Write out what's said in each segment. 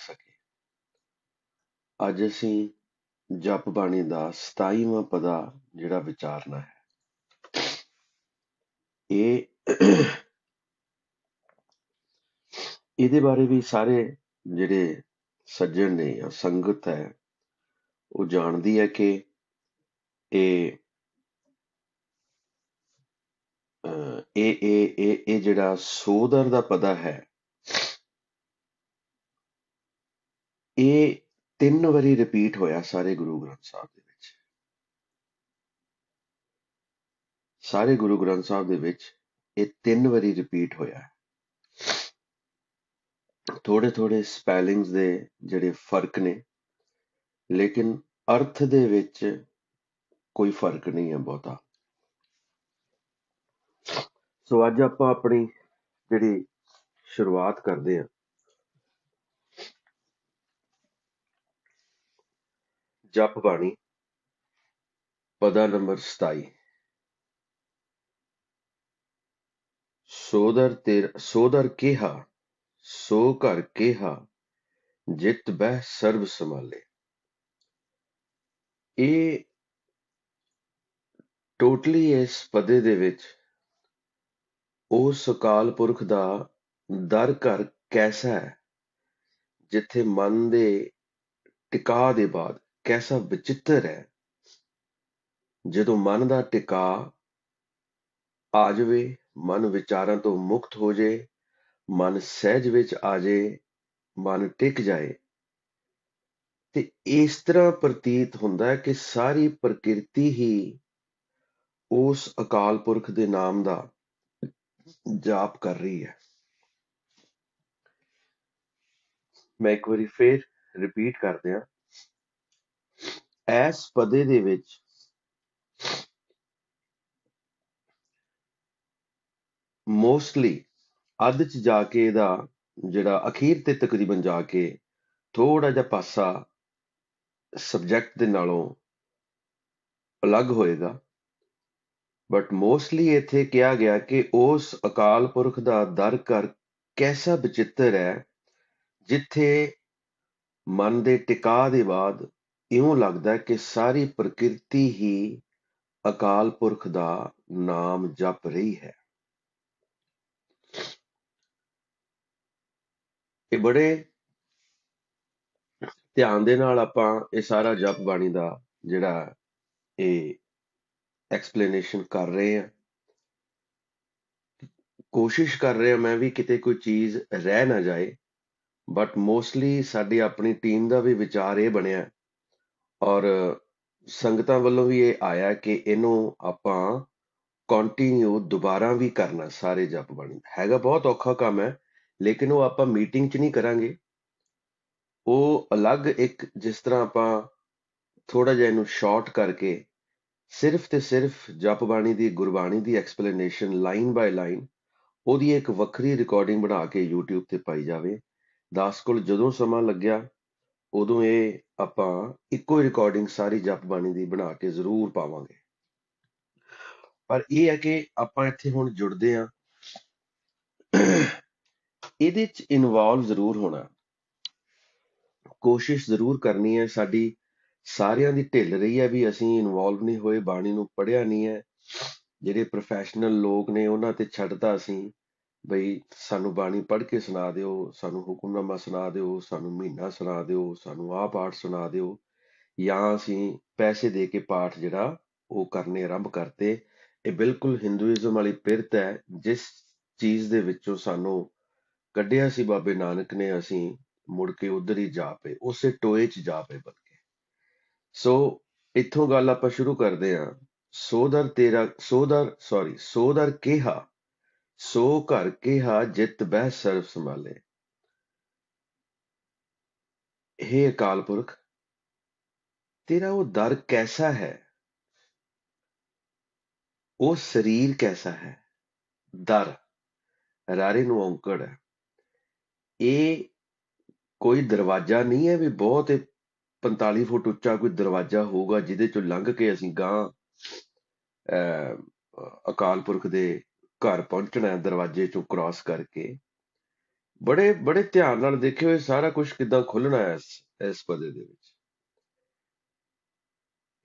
ਸਕੇ ਅੱਜ ਅਸੀਂ ਜਪ ਬਾਣੀ ਦਾ 27ਵਾਂ ਪਦਾ ਜਿਹੜਾ ਵਿਚਾਰਨਾ ਹੈ ਇਹ ਇਹਦੇ ਬਾਰੇ ਵੀ ਸਾਰੇ ਜਿਹੜੇ ਸੱਜਣ ਨੇ ਜਾਂ ਸੰਗਤ ਹੈ ਉਹ ਜਾਣਦੀ ਹੈ ਕਿ ਇਹ ਇਹ ਇਹ ਇਹ ਜਿਹੜਾ ਸੋਦਰ ਦਾ ਪਦਾ ਹੈ ਇਹ ਤਿੰਨ ਵਾਰੀ ਰਿਪੀਟ ਹੋਇਆ ਸਾਰੇ ਗੁਰੂ ਗ੍ਰੰਥ ਸਾਹਿਬ ਦੇ ਵਿੱਚ ਸਾਰੇ ਗੁਰੂ ਗ੍ਰੰਥ ਸਾਹਿਬ ਦੇ ਵਿੱਚ ਇਹ ਤਿੰਨ ਵਾਰੀ ਰਿਪੀਟ ਹੋਇਆ ਥੋੜੇ ਥੋੜੇ ਸਪੈਲਿੰਗਸ ਦੇ ਜਿਹੜੇ ਫਰਕ ਨੇ ਲੇਕਿਨ ਅਰਥ ਦੇ ਵਿੱਚ ਕੋਈ ਫਰਕ ਨਹੀਂ ਹੈ ਬਹੁਤਾ ਸੋ ਅੱਜ ਆਪਾਂ ਆਪਣੀ ਜਿਹੜੀ ਸ਼ੁਰੂਆਤ ਕਰਦੇ ਹਾਂ ਜਪ ਬਾਣੀ ਪਦਾ ਨੰਬਰ 27 ਸੋਦਰ ਤੇਰ ਸੋਦਰ ਕਿਹਾ ਸੋ ਘਰ ਕਿਹਾ ਜਿਤ ਬਹਿ ਸਰਬ ਸੰਭਾਲੇ ਇਹ ਟੋਟਲੀ ਇਸ ਪਦੇ ਦੇ ਵਿੱਚ ਉਹ ਸਕਾਲ ਪੁਰਖ ਦਾ ਦਰ ਘਰ ਕੈਸਾ ਹੈ ਜਿੱਥੇ ਮਨ ਦੇ ਟਿਕਾ ਦੇ ਬਾਅਦ ਕੈਸਾ ਵਿਚਿੱਤਰ ਹੈ ਜਦੋਂ ਮਨ ਦਾ ਟਿਕਾ ਆ ਜਾਵੇ ਮਨ ਵਿਚਾਰਾਂ ਤੋਂ ਮੁਕਤ ਹੋ ਜੇ ਮਨ ਸਹਿਜ ਵਿੱਚ ਆ ਜੇ ਮਨ ਟਿਕ ਜਾਏ ਤੇ ਇਸ ਤਰ੍ਹਾਂ ਪ੍ਰਤੀਤ ਹੁੰਦਾ ਹੈ ਕਿ ਸਾਰੀ ਪ੍ਰਕਿਰਤੀ ਹੀ ਉਸ ਅਕਾਲ ਪੁਰਖ ਦੇ ਨਾਮ ਦਾ ਜਾਪ ਕਰ ਰਹੀ ਹੈ ਮੈਂ ਇੱਕ ਵਾਰੀ ਫੇਰ ਰਿਪੀਟ ਕਰਦੇ ਹਾਂ ਇਸ ਪਦੇ ਦੇ ਵਿੱਚ ਮੋਸਟਲੀ ਅੱਧ ਚ ਜਾ ਕੇ ਇਹਦਾ ਜਿਹੜਾ ਅਖੀਰ ਤੇ ਤਕਰੀਬਨ ਜਾ ਕੇ ਥੋੜਾ ਜਿਹਾ ਪਾਸਾ ਸਬਜੈਕਟ ਦੇ ਨਾਲੋਂ ਅਲੱਗ ਹੋਏਗਾ ਬਟ ਮੋਸਟਲੀ ਇੱਥੇ ਕਿਹਾ ਗਿਆ ਕਿ ਉਸ ਅਕਾਲ ਪੁਰਖ ਦਾ ਦਰ ਕਰ ਕੈਸਾ ਬਚਿੱਤਰ ਹੈ ਜਿੱਥੇ ਮਨ ਦੇ ਟਿਕਾ ਦੇ ਬਾਅਦ ਇਉਂ ਲੱਗਦਾ ਕਿ ਸਾਰੀ ਪ੍ਰਕਿਰਤੀ ਹੀ ਅਕਾਲ ਪੁਰਖ ਦਾ ਨਾਮ ਜਪ ਰਹੀ ਹੈ ਇਹ ਬੜੇ ਧਿਆਨ ਦੇ ਨਾਲ ਆਪਾਂ ਇਹ ਸਾਰਾ ਜਪ ਬਾਣੀ ਦਾ ਜਿਹੜਾ ਇਹ ਐਕਸਪਲੇਨੇਸ਼ਨ ਕਰ ਰਹੇ ਆ ਕੋਸ਼ਿਸ਼ ਕਰ ਰਿਹਾ ਮੈਂ ਵੀ ਕਿਤੇ ਕੋਈ ਚੀਜ਼ ਰਹਿ ਨਾ ਜਾਏ ਬਟ ਮੋਸਟਲੀ ਸਾਡੀ ਆਪਣੀ ਟੀਮ ਦਾ ਵੀ ਵਿਚਾਰ ਇਹ ਬਣਿਆ ਔਰ ਸੰਗਤਾਂ ਵੱਲੋਂ ਵੀ ਇਹ ਆਇਆ ਕਿ ਇਹਨੂੰ ਆਪਾਂ ਕੰਟੀਨਿਊ ਦੁਬਾਰਾ ਵੀ ਕਰਨਾ ਸਾਰੇ ਜਪ ਬਾਣੀ ਹੈਗਾ ਬਹੁਤ ਔਖਾ ਕੰਮ ਹੈ ਲੇਕਿਨ ਉਹ ਆਪਾਂ ਮੀਟਿੰਗ 'ਚ ਨਹੀਂ ਕਰਾਂਗੇ ਉਹ ਅਲੱਗ ਇੱਕ ਜਿਸ ਤਰ੍ਹਾਂ ਆਪਾਂ ਥੋੜਾ ਜਿਹਾ ਇਹਨੂੰ ਸ਼ਾਰਟ ਕਰਕੇ ਸਿਰਫ ਤੇ ਸਿਰਫ ਜਪ ਬਾਣੀ ਦੀ ਗੁਰਬਾਣੀ ਦੀ ਐਕਸਪਲੇਨੇਸ਼ਨ ਲਾਈਨ ਬਾਈ ਲਾਈਨ ਉਹਦੀ ਇੱਕ ਵੱਖਰੀ ਰਿਕਾਰਡਿੰਗ ਬਣਾ ਕੇ YouTube ਤੇ ਪਾਈ ਜਾਵੇ ਦਾਸ ਕੋਲ ਜਦੋਂ ਸਮਾਂ ਲੱਗਿਆ ਉਦੋਂ ਇਹ ਆਪਾਂ ਇੱਕੋ ਹੀ ਰਿਕਾਰਡਿੰਗ ਸਾਰੀ ਜਪ ਬਾਣੀ ਦੀ ਬਣਾ ਕੇ ਜ਼ਰੂਰ ਪਾਵਾਂਗੇ ਪਰ ਇਹ ਹੈ ਕਿ ਆਪਾਂ ਇੱਥੇ ਹੁਣ ਜੁੜਦੇ ਆ ਇਹਦੇ ਚ ਇਨਵੋਲਵ ਜ਼ਰੂਰ ਹੋਣਾ ਕੋਸ਼ਿਸ਼ ਜ਼ਰੂਰ ਕਰਨੀ ਹੈ ਸਾਡੀ ਸਾਰਿਆਂ ਦੀ ਢਿੱਲ ਰਹੀ ਹੈ ਵੀ ਅਸੀਂ ਇਨਵੋਲਵ ਨਹੀਂ ਹੋਏ ਬਾਣੀ ਨੂੰ ਪੜਿਆ ਨਹੀਂ ਹੈ ਜਿਹੜੇ ਪ੍ਰੋਫੈਸ਼ਨਲ ਲੋਕ ਨੇ ਉਹਨਾਂ ਤੇ ਛੱਡਦਾ ਅਸੀਂ ਬਈ ਸਾਨੂੰ ਬਾਣੀ ਪੜ੍ਹ ਕੇ ਸੁਣਾ ਦਿਓ ਸਾਨੂੰ ਹੁਕਮਨਾਮਾ ਸੁਣਾ ਦਿਓ ਸਾਨੂੰ ਮਹੀਨਾ ਸੁਣਾ ਦਿਓ ਸਾਨੂੰ ਆਹ ਪਾਠ ਸੁਣਾ ਦਿਓ ਜਾਂ ਅਸੀਂ ਪੈਸੇ ਦੇ ਕੇ ਪਾਠ ਜਿਹੜਾ ਉਹ ਕਰਨੇ ਆਰੰਭ ਕਰਤੇ ਇਹ ਬਿਲਕੁਲ ਹਿੰਦੂਇਜ਼ਮ ਵਾਲੀ ਪਿਰਤ ਹੈ ਜਿਸ ਚੀਜ਼ ਦੇ ਵਿੱਚੋਂ ਸਾਨੂੰ ਕੱਢਿਆ ਸੀ ਬਾਬੇ ਨਾਨਕ ਨੇ ਅਸੀਂ ਮੁੜ ਕੇ ਉਧਰ ਹੀ ਜਾ ਪਏ ਉਸੇ ਟੋਏ 'ਚ ਜਾ ਪਏ ਬਲਕਿ ਸੋ ਇੱਥੋਂ ਗੱਲ ਆਪਾਂ ਸ਼ੁਰੂ ਕਰਦੇ ਹਾਂ ਸੋਦਰ ਤੇਰਾ ਸੋਦਰ ਸੌਰੀ ਸੋਦਰ ਕਿਹਾ ਸੋ ਘਰ ਹਾ ਜਿਤ ਬਹਿ ਸਰਬ ਸੰਭਾਲੇ ਇਹ ਅਕਾਲ ਪੁਰਖ ਤੇਰਾ ਉਹ ਦਰ ਕੈਸਾ ਹੈ ਉਹ ਸਰੀਰ ਕੈਸਾ ਹੈ ਦਰ ਰਾਰੇ ਨੂੰ ਔਂਕੜ ਹੈ ਇਹ ਕੋਈ ਦਰਵਾਜ਼ਾ ਨਹੀਂ ਹੈ ਵੀ ਬਹੁਤ 45 ਫੁੱਟ ਉੱਚਾ ਕੋਈ ਦਰਵਾਜ਼ਾ ਹੋਊਗਾ ਜਿਹਦੇ ਚੋਂ ਲੰਘ ਕੇ ਅਸੀਂ ਗਾਂ ਅਕਾਲ ਪੁਰਖ ਦੇ ਘਰ ਪਹੁੰਚਣਾ ਹੈ ਦਰਵਾਜ਼ੇ ਚੋਂ ਕ੍ਰਾਸ ਕਰਕੇ ਬੜੇ ਬੜੇ ਧਿਆਨ ਨਾਲ ਦੇਖਿਓ ਇਹ ਸਾਰਾ ਕੁਝ ਕਿਦਾਂ ਖੁੱਲਣਾ ਹੈ ਇਸ ਪਦੇ ਦੇ ਵਿੱਚ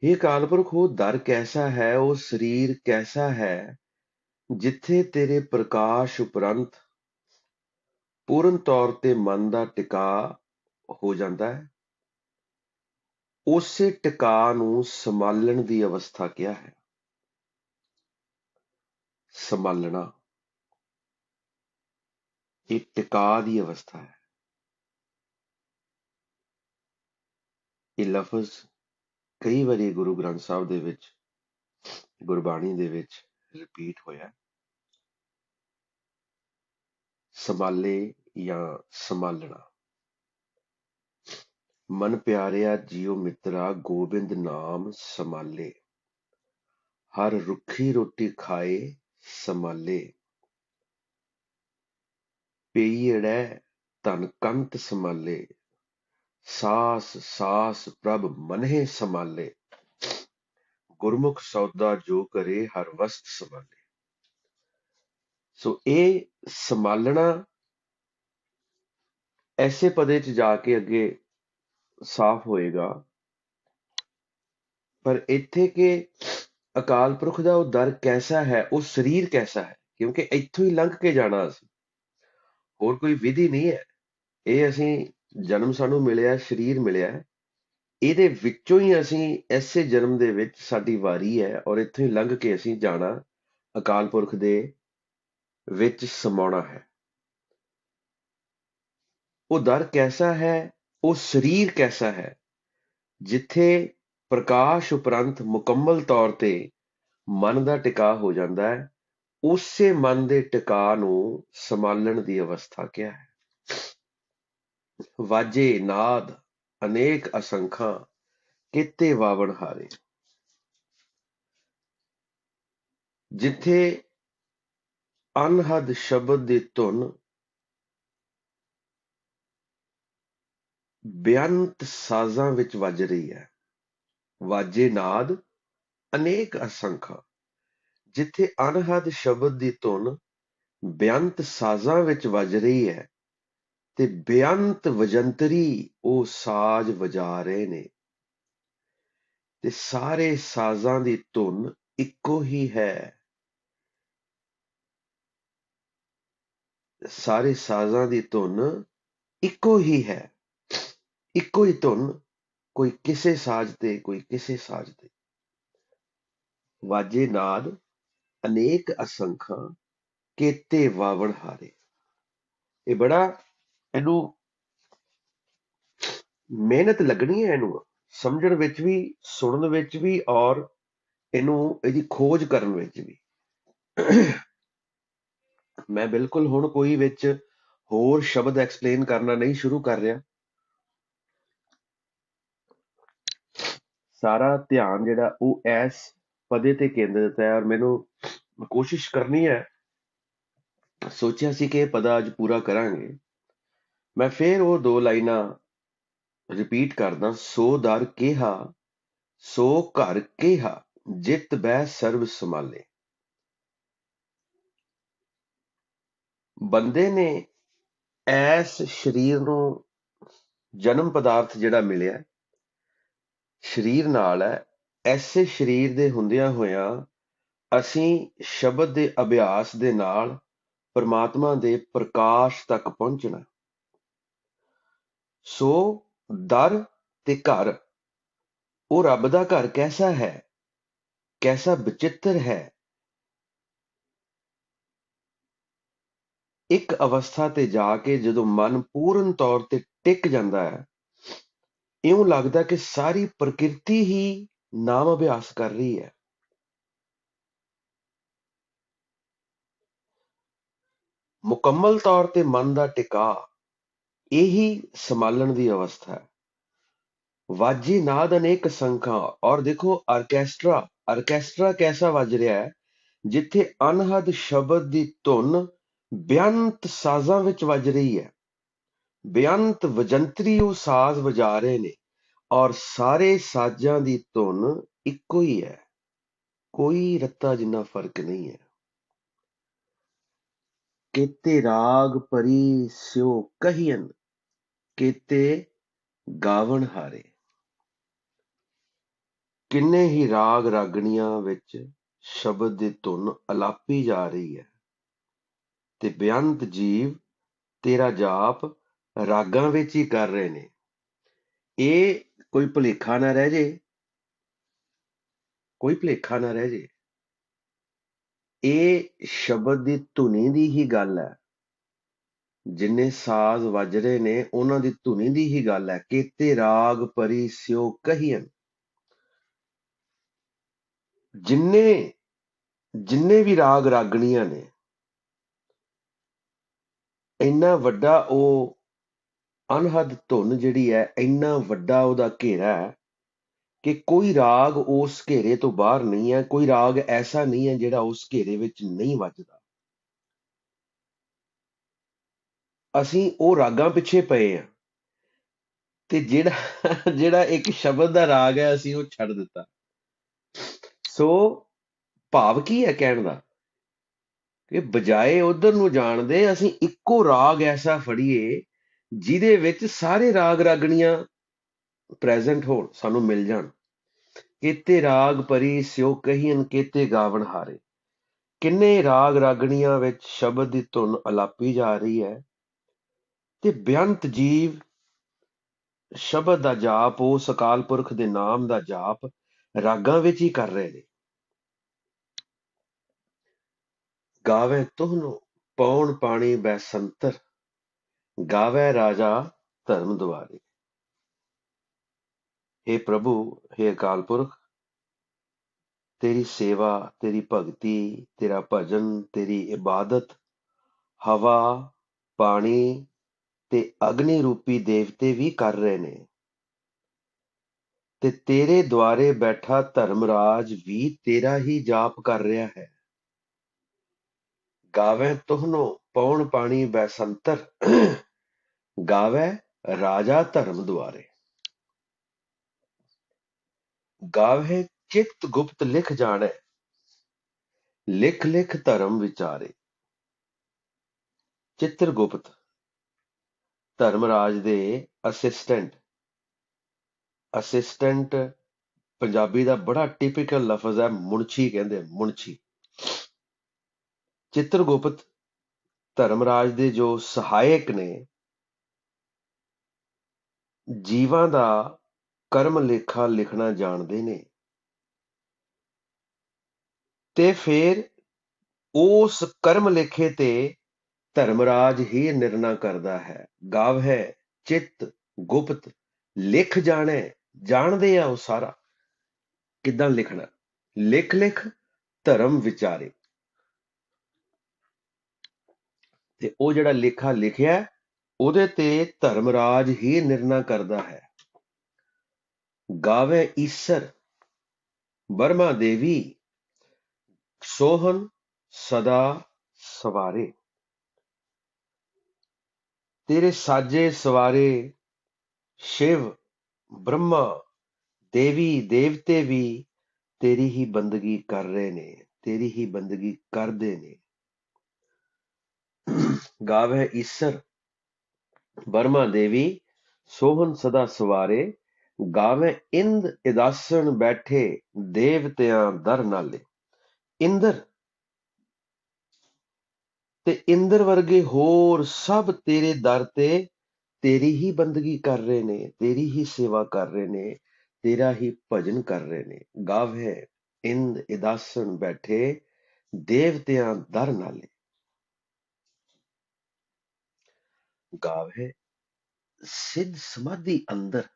ਇਹ ਕਾਲਪੁਰਖ ਉਹ ਦਰ ਕੈਸਾ ਹੈ ਉਹ ਸਰੀਰ ਕੈਸਾ ਹੈ ਜਿੱਥੇ ਤੇਰੇ ਪ੍ਰਕਾਸ਼ ਉਪਰੰਤ ਪੂਰਨ ਤੌਰ ਤੇ ਮਨ ਦਾ ਟਿਕਾ ਹੋ ਜਾਂਦਾ ਹੈ ਉਸੇ ਟਿਕਾ ਨੂੰ ਸੰਭਾਲਣ ਦੀ ਅਵਸਥਾ ਕਿਹਾ ਹੈ ਸੰਭਾਲਣਾ ਇਹ ਟਿਕਾ ਦੀ ਅਵਸਥਾ ਹੈ ਇਹ ਲਫ਼ਜ਼ ਕਈ ਵਾਰੀ ਗੁਰੂ ਗ੍ਰੰਥ ਸਾਹਿਬ ਦੇ ਵਿੱਚ ਗੁਰਬਾਣੀ ਦੇ ਵਿੱਚ ਰਿਪੀਟ ਹੋਇਆ ਸੰਭਾਲੇ ਜਾਂ ਸੰਭਾਲਣਾ ਮਨ ਪਿਆਰਿਆ ਜੀਉ ਮਿੱਤਰਾ ਗੋਬਿੰਦ ਨਾਮ ਸੰਭਾਲੇ ਹਰ ਰੁੱਖੀ ਰੋਟੀ ਖਾਏ समाले पेयड़ तनकंत समाले सास सास प्रभ मनहे समाले गुरमुख सौदा जो करे हर वस्त संभाले सो ए संभालना ऐसे पदे च जाके अगे साफ होएगा पर इथे के ਅਕਾਲ ਪੁਰਖ ਦਾ ਉਹ ਦਰ ਕੈਸਾ ਹੈ ਉਹ ਸਰੀਰ ਕੈਸਾ ਹੈ ਕਿਉਂਕਿ ਇੱਥੋਂ ਹੀ ਲੰਘ ਕੇ ਜਾਣਾ ਸੀ ਹੋਰ ਕੋਈ ਵਿਧੀ ਨਹੀਂ ਹੈ ਇਹ ਅਸੀਂ ਜਨਮ ਸਾਨੂੰ ਮਿਲਿਆ ਸਰੀਰ ਮਿਲਿਆ ਇਹਦੇ ਵਿੱਚੋਂ ਹੀ ਅਸੀਂ ਐਸੇ ਜਨਮ ਦੇ ਵਿੱਚ ਸਾਡੀ ਵਾਰੀ ਹੈ ਔਰ ਇੱਥੋਂ ਹੀ ਲੰਘ ਕੇ ਅਸੀਂ ਜਾਣਾ ਅਕਾਲ ਪੁਰਖ ਦੇ ਵਿੱਚ ਸਮਾਉਣਾ ਹੈ ਉਹ ਦਰ ਕੈਸਾ ਹੈ ਉਹ ਸਰੀਰ ਕੈਸਾ ਹੈ ਜਿੱਥੇ ਪ੍ਰਕਾਸ਼ ਉਪਰੰਤ ਮੁਕੰਮਲ ਤੌਰ ਤੇ ਮਨ ਦਾ ਟਿਕਾ ਹੋ ਜਾਂਦਾ ਹੈ ਉਸੇ ਮਨ ਦੇ ਟਿਕਾ ਨੂੰ ਸੰਭਾਲਣ ਦੀ ਅਵਸਥਾ ਕਿਹਾ ਹੈ ਵਾਜੇ ਨਾਦ ਅਨੇਕ ਅਸੰਖਾਂ ਕਿਤੇ ਵਾਵਣ ਹਾਰੇ ਜਿੱਥੇ ਅਨਹਦ ਸ਼ਬਦ ਦੀ ਧੁਨ ਬਿਆੰਤ ਸਾਜ਼ਾਂ ਵਿੱਚ ਵੱਜ ਰਹੀ ਹੈ ਵਾਜੇ ਨਾਦ ਅਨੇਕ ਅਸੰਖ ਜਿੱਥੇ ਅਨਹਦ ਸ਼ਬਦ ਦੀ ਧੁਨ ਬਿਆੰਤ ਸਾਜ਼ਾਂ ਵਿੱਚ ਵੱਜ ਰਹੀ ਹੈ ਤੇ ਬਿਆੰਤ ਵਜੰਤਰੀ ਉਹ ਸਾਜ਼ ਵਜਾ ਰਹੇ ਨੇ ਤੇ ਸਾਰੇ ਸਾਜ਼ਾਂ ਦੀ ਧੁਨ ਇੱਕੋ ਹੀ ਹੈ ਸਾਰੇ ਸਾਜ਼ਾਂ ਦੀ ਧੁਨ ਇੱਕੋ ਹੀ ਹੈ ਇੱਕੋ ਹੀ ਧੁਨ ਕੋਈ ਕਿਸੇ ਸਾਜ਼ ਤੇ ਕੋਈ ਕਿਸੇ ਸਾਜ਼ ਤੇ ਵਾਜੇ ਨਾਦ ਅਨੇਕ ਅਸੰਖਾਂ ਕੇਤੇ ਵਾਵਣ ਹਾਰੇ ਇਹ ਬੜਾ ਇਹਨੂੰ ਮਿਹਨਤ ਲੱਗਣੀ ਹੈ ਇਹਨੂੰ ਸਮਝਣ ਵਿੱਚ ਵੀ ਸੁਣਨ ਵਿੱਚ ਵੀ ਔਰ ਇਹਨੂੰ ਇਹਦੀ ਖੋਜ ਕਰਨ ਵਿੱਚ ਵੀ ਮੈਂ ਬਿਲਕੁਲ ਹੁਣ ਕੋਈ ਵਿੱਚ ਹੋਰ ਸ਼ਬਦ ਐਕਸਪਲੇਨ ਕਰਨਾ ਨਹੀਂ ਸ਼ੁਰੂ ਕਰ ਰਿਹਾ ਸਾਰਾ ਧਿਆਨ ਜਿਹੜਾ ਉਹ ਐਸ ਪਦੇ ਤੇ ਕੇਂਦਰਿਤ ਹੈ ਔਰ ਮੈਨੂੰ ਕੋਸ਼ਿਸ਼ ਕਰਨੀ ਹੈ ਸੋਚਿਆ ਸੀ ਕਿ ਇਹ ਪਦਾ ਅੱਜ ਪੂਰਾ ਕਰਾਂਗੇ ਮੈਂ ਫੇਰ ਉਹ ਦੋ ਲਾਈਨਾਂ ਰਿਪੀਟ ਕਰਦਾ ਸੋ ਦਰ ਕਿਹਾ ਸੋ ਘਰ ਕਿਹਾ ਜਿਤ ਬੈ ਸਰਬ ਸੰਭਾਲੇ ਬੰਦੇ ਨੇ ਐਸ ਸਰੀਰ ਨੂੰ ਜਨਮ ਪਦਾਰਥ ਜਿਹੜਾ ਮਿਲਿਆ ਸਰੀਰ ਨਾਲ ਹੈ ਐਸੇ ਸਰੀਰ ਦੇ ਹੁੰਦਿਆਂ ਹੋਇਆਂ ਅਸੀਂ ਸ਼ਬਦ ਦੇ ਅਭਿਆਸ ਦੇ ਨਾਲ ਪਰਮਾਤਮਾ ਦੇ ਪ੍ਰਕਾਸ਼ ਤੱਕ ਪਹੁੰਚਣਾ ਸੋ ਦਰ ਤੇ ਘਰ ਉਹ ਰੱਬ ਦਾ ਘਰ ਕੈਸਾ ਹੈ ਕੈਸਾ ਵਿਚਿੱਤਰ ਹੈ ਇੱਕ ਅਵਸਥਾ ਤੇ ਜਾ ਕੇ ਜਦੋਂ ਮਨ ਪੂਰਨ ਤੌਰ ਤੇ ਟਿਕ ਜਾਂਦਾ ਹੈ ਇਉਂ ਲੱਗਦਾ ਕਿ ਸਾਰੀ ਪ੍ਰਕਿਰਤੀ ਹੀ ਨਾਮ ਅਭਿਆਸ ਕਰ ਰਹੀ ਹੈ ਮੁਕੰਮਲ ਤੌਰ ਤੇ ਮਨ ਦਾ ਟਿਕਾ ਇਹੀ ਸੰਭਾਲਣ ਦੀ ਅਵਸਥਾ ਹੈ ਵਾਜੀ ਨਾਦ ਅਨੇਕ ਸੰਖਾ ਔਰ ਦੇਖੋ ਆਰਕੈਸਟਰਾ ਆਰਕੈਸਟਰਾ ਕੈਸਾ ਵੱਜ ਰਿਹਾ ਹੈ ਜਿੱਥੇ ਅਨਹਦ ਸ਼ਬਦ ਦੀ ਧੁਨ ਬਿਆੰਤ ਸਾਜ਼ਾਂ ਵਿੱਚ ਵੱਜ ਰਹੀ ਹੈ ਬੇਅੰਤ ਵਜੰਤਰੀ ਉਹ ਸਾਜ਼ ਵਜਾ ਰਹੇ ਨੇ ਔਰ ਸਾਰੇ ਸਾਜ਼ਾਂ ਦੀ ਧੁਨ ਇੱਕੋ ਹੀ ਹੈ ਕੋਈ ਰੱਤਾ ਜਿੰਨਾ ਫਰਕ ਨਹੀਂ ਹੈ ਕੇਤੇ ਰਾਗ ਪਰੀ ਸਿਓ ਕਹੀਨ ਕੇਤੇ ਗਾਵਣ ਹਾਰੇ ਕਿੰਨੇ ਹੀ ਰਾਗ ਰਾਗਣੀਆਂ ਵਿੱਚ ਸ਼ਬਦ ਦੀ ਧੁਨ ਅਲਾਪੀ ਜਾ ਰਹੀ ਹੈ ਤੇ ਬਿਆੰਤ ਜੀਵ ਤੇਰਾ ਜਾਪ ਰਾਗਾਂ ਵਿੱਚ ਹੀ ਕਰ ਰਹੇ ਨੇ ਇਹ ਕੋਈ ਭੁਲੇਖਾ ਨਾ ਰਹਿ ਜੇ ਕੋਈ ਭੁਲੇਖਾ ਨਾ ਰਹਿ ਜੇ ਇਹ ਸ਼ਬਦ ਦੀ ਧੁਨੀ ਦੀ ਹੀ ਗੱਲ ਹੈ ਜਿੰਨੇ ਸਾਜ਼ ਵੱਜ ਰਹੇ ਨੇ ਉਹਨਾਂ ਦੀ ਧੁਨੀ ਦੀ ਹੀ ਗੱਲ ਹੈ ਕੀਤੇ ਰਾਗ ਪਰੀ ਸਿਓ ਕਹੀਨ ਜਿੰਨੇ ਜਿੰਨੇ ਵੀ ਰਾਗ ਰਾਗਣੀਆਂ ਨੇ ਇੰਨਾ ਵੱਡਾ ਉਹ ਅਨਹਦ ਧੁਨ ਜਿਹੜੀ ਹੈ ਇੰਨਾ ਵੱਡਾ ਉਹਦਾ ਘੇਰਾ ਹੈ ਕਿ ਕੋਈ ਰਾਗ ਉਸ ਘੇਰੇ ਤੋਂ ਬਾਹਰ ਨਹੀਂ ਹੈ ਕੋਈ ਰਾਗ ਐਸਾ ਨਹੀਂ ਹੈ ਜਿਹੜਾ ਉਸ ਘੇਰੇ ਵਿੱਚ ਨਹੀਂ ਵੱਜਦਾ ਅਸੀਂ ਉਹ ਰਾਗਾਂ ਪਿੱਛੇ ਪਏ ਆ ਤੇ ਜਿਹੜਾ ਜਿਹੜਾ ਇੱਕ ਸ਼ਬਦ ਦਾ ਰਾਗ ਹੈ ਅਸੀਂ ਉਹ ਛੱਡ ਦਿੱਤਾ ਸੋ ਭਾਵ ਕੀ ਹੈ ਕਹਿਣ ਦਾ ਕਿ ਬਜਾਏ ਉਧਰ ਨੂੰ ਜਾਣ ਦੇ ਅਸੀਂ ਇੱਕੋ ਰਾਗ ਐਸਾ ਫੜੀਏ ਜਿਹਦੇ ਵਿੱਚ ਸਾਰੇ ਰਾਗ ਰਾਗਣੀਆਂ ਪ੍ਰੈਜ਼ੈਂਟ ਹੋਣ ਸਾਨੂੰ ਮਿਲ ਜਾਣ ਕਿਤੇ ਰਾਗ ਪਰੀ ਸਿਓ ਕਹੀਨ ਕਿਤੇ ਗਾਵਣ ਹਾਰੇ ਕਿੰਨੇ ਰਾਗ ਰਾਗਣੀਆਂ ਵਿੱਚ ਸ਼ਬਦ ਦੀ ਧੁਨ ਅਲਾਪੀ ਜਾ ਰਹੀ ਹੈ ਤੇ ਬਿਆੰਤ ਜੀਵ ਸ਼ਬਦ ਦਾ ਜਾਪ ਉਹ ਸਕਾਲ ਪੁਰਖ ਦੇ ਨਾਮ ਦਾ ਜਾਪ ਰਾਗਾਂ ਵਿੱਚ ਹੀ ਕਰ ਰਹੇ ਨੇ ਗਾਵੇ ਤੁਹਨੋ ਪੌਣ ਪਾਣੀ ਬੈਸੰਤਰ ਗਾਵੇ ਰਾਜਾ ਧਰਮ ਦੁਆਰੇ हे ਪ੍ਰਭੂ हे ਅਕਾਲ ਪੁਰਖ ਤੇਰੀ ਸੇਵਾ ਤੇਰੀ ਭਗਤੀ ਤੇਰਾ ਭਜਨ ਤੇਰੀ ਇਬਾਦਤ ਹਵਾ ਪਾਣੀ ਤੇ ਅਗਨੀ ਰੂਪੀ ਦੇਵਤੇ ਵੀ ਕਰ ਰਹੇ ਨੇ ਤੇ ਤੇਰੇ ਦੁਆਰੇ ਬੈਠਾ ਧਰਮਰਾਜ ਵੀ ਤੇਰਾ ਹੀ ਜਾਪ ਕਰ ਰਿਹਾ ਹੈ ਗਾਵੇਂ ਤੁਹਨੋ ਪੌਣ ਪਾਣੀ ਬੈਸੰਤਰ ਗਾਵੇ ਰਾਜਾ ਧਰਮ ਦੁਆਰੇ ਗਾਵੇ ਚਿਤ ਗੁਪਤ ਲਿਖ ਜਾਣੈ ਲਿਖ ਲਿਖ ਧਰਮ ਵਿਚਾਰੇ ਧਰਮ ਧਰਮਰਾਜ ਦੇ ਅਸਿਸਟੈਂਟ ਅਸਿਸਟੈਂਟ ਪੰਜਾਬੀ ਦਾ ਬੜਾ ਟਿਪੀਕਲ ਲਫ਼ਜ਼ ਹੈ ਮੁਨਸ਼ੀ ਕਹਿੰਦੇ ਗੁਪਤ ਧਰਮ ਧਰਮਰਾਜ ਦੇ ਜੋ ਸਹਾਇਕ ਨੇ ਜੀਵਾਂ ਦਾ ਕਰਮ ਲੇਖਾ ਲਿਖਣਾ ਜਾਣਦੇ ਨੇ ਤੇ ਫਿਰ ਉਸ ਕਰਮ ਲੇਖੇ ਤੇ ਧਰਮਰਾਜ ਹੀ ਨਿਰਣਾ ਕਰਦਾ ਹੈ ਗਾਵ ਹੈ ਚਿੱਤ ਗੁਪਤ ਲਿਖ ਜਾਣੇ ਜਾਣਦੇ ਆ ਉਹ ਸਾਰਾ ਕਿਦਾਂ ਲਿਖਣਾ ਲਿਖ ਲਿਖ ਧਰਮ ਵਿਚਾਰੇ ਤੇ ਉਹ ਜਿਹੜਾ ਲੇਖਾ ਲਿਖਿਆ ਉਹਦੇ ਤੇ ਧਰਮਰਾਜ ਹੀ ਨਿਰਣਾ ਕਰਦਾ ਹੈ ਗਾਵੇ ਈਸ਼ਰ ਬਰਮਾ ਦੇਵੀ ਸੋਹਨ ਸਦਾ ਸਵਾਰੇ ਤੇਰੇ ਸਾਜੇ ਸਵਾਰੇ ਸ਼ਿਵ ਬ੍ਰਹਮਾ ਦੇਵੀ ਦੇਵਤੇ ਵੀ ਤੇਰੀ ਹੀ ਬੰਦਗੀ ਕਰ ਰਹੇ ਨੇ ਤੇਰੀ ਹੀ ਬੰਦਗੀ ਕਰਦੇ ਨੇ ਗਾਵੇ ਈਸ਼ਰ ਵਰਮਾ ਦੇਵੀ ਸੋਹਣ ਸਦਾ ਸਵਾਰੇ ਗਾਵੇਂ ਇੰਦ ਇਦਾਸਣ ਬੈਠੇ ਦੇਵਤਿਆਂ ਦਰ ਨਾਲੇ ਇੰਦਰ ਤੇ ਇੰਦਰ ਵਰਗੇ ਹੋਰ ਸਭ ਤੇਰੇ ਦਰ ਤੇ ਤੇਰੀ ਹੀ ਬੰਦਗੀ ਕਰ ਰਹੇ ਨੇ ਤੇਰੀ ਹੀ ਸੇਵਾ ਕਰ ਰਹੇ ਨੇ ਤੇਰਾ ਹੀ ਭਜਨ ਕਰ ਰਹੇ ਨੇ ਗਾਵੇ ਇੰਦ ਇਦਾਸਣ ਬੈਠੇ ਦੇਵਤਿਆਂ ਦਰ ਨਾਲੇ ગાવે ਸਿੱਧ ਸਮਾਧੀ ਅੰਦਰ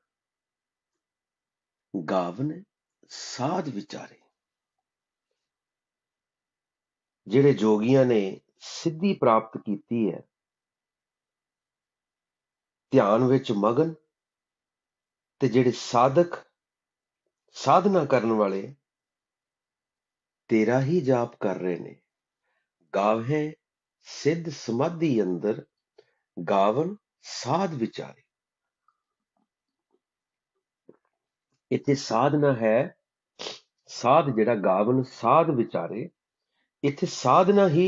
ਗਾਵਨ ਸਾਧ ਵਿਚਾਰੇ ਜਿਹੜੇ ਜੋਗੀਆਂ ਨੇ ਸਿੱਧੀ ਪ੍ਰਾਪਤ ਕੀਤੀ ਹੈ ਧਿਆਨ ਵਿੱਚ ਮਗਨ ਤੇ ਜਿਹੜੇ ਸਾਧਕ ਸਾਧਨਾ ਕਰਨ ਵਾਲੇ ਤੇਰਾ ਹੀ ਜਾਪ ਕਰ ਰਹੇ ਨੇ ਗਾਵੇ ਸਿੱਧ ਸਮਾਧੀ ਅੰਦਰ ਗਾਵਨ ਸਾਧ ਵਿਚਾਰੇ ਇੱਥੇ ਸਾਧਨਾ ਹੈ ਸਾਧ ਜਿਹੜਾ ਗਾਵਨ ਸਾਧ ਵਿਚਾਰੇ ਇੱਥੇ ਸਾਧਨਾ ਹੀ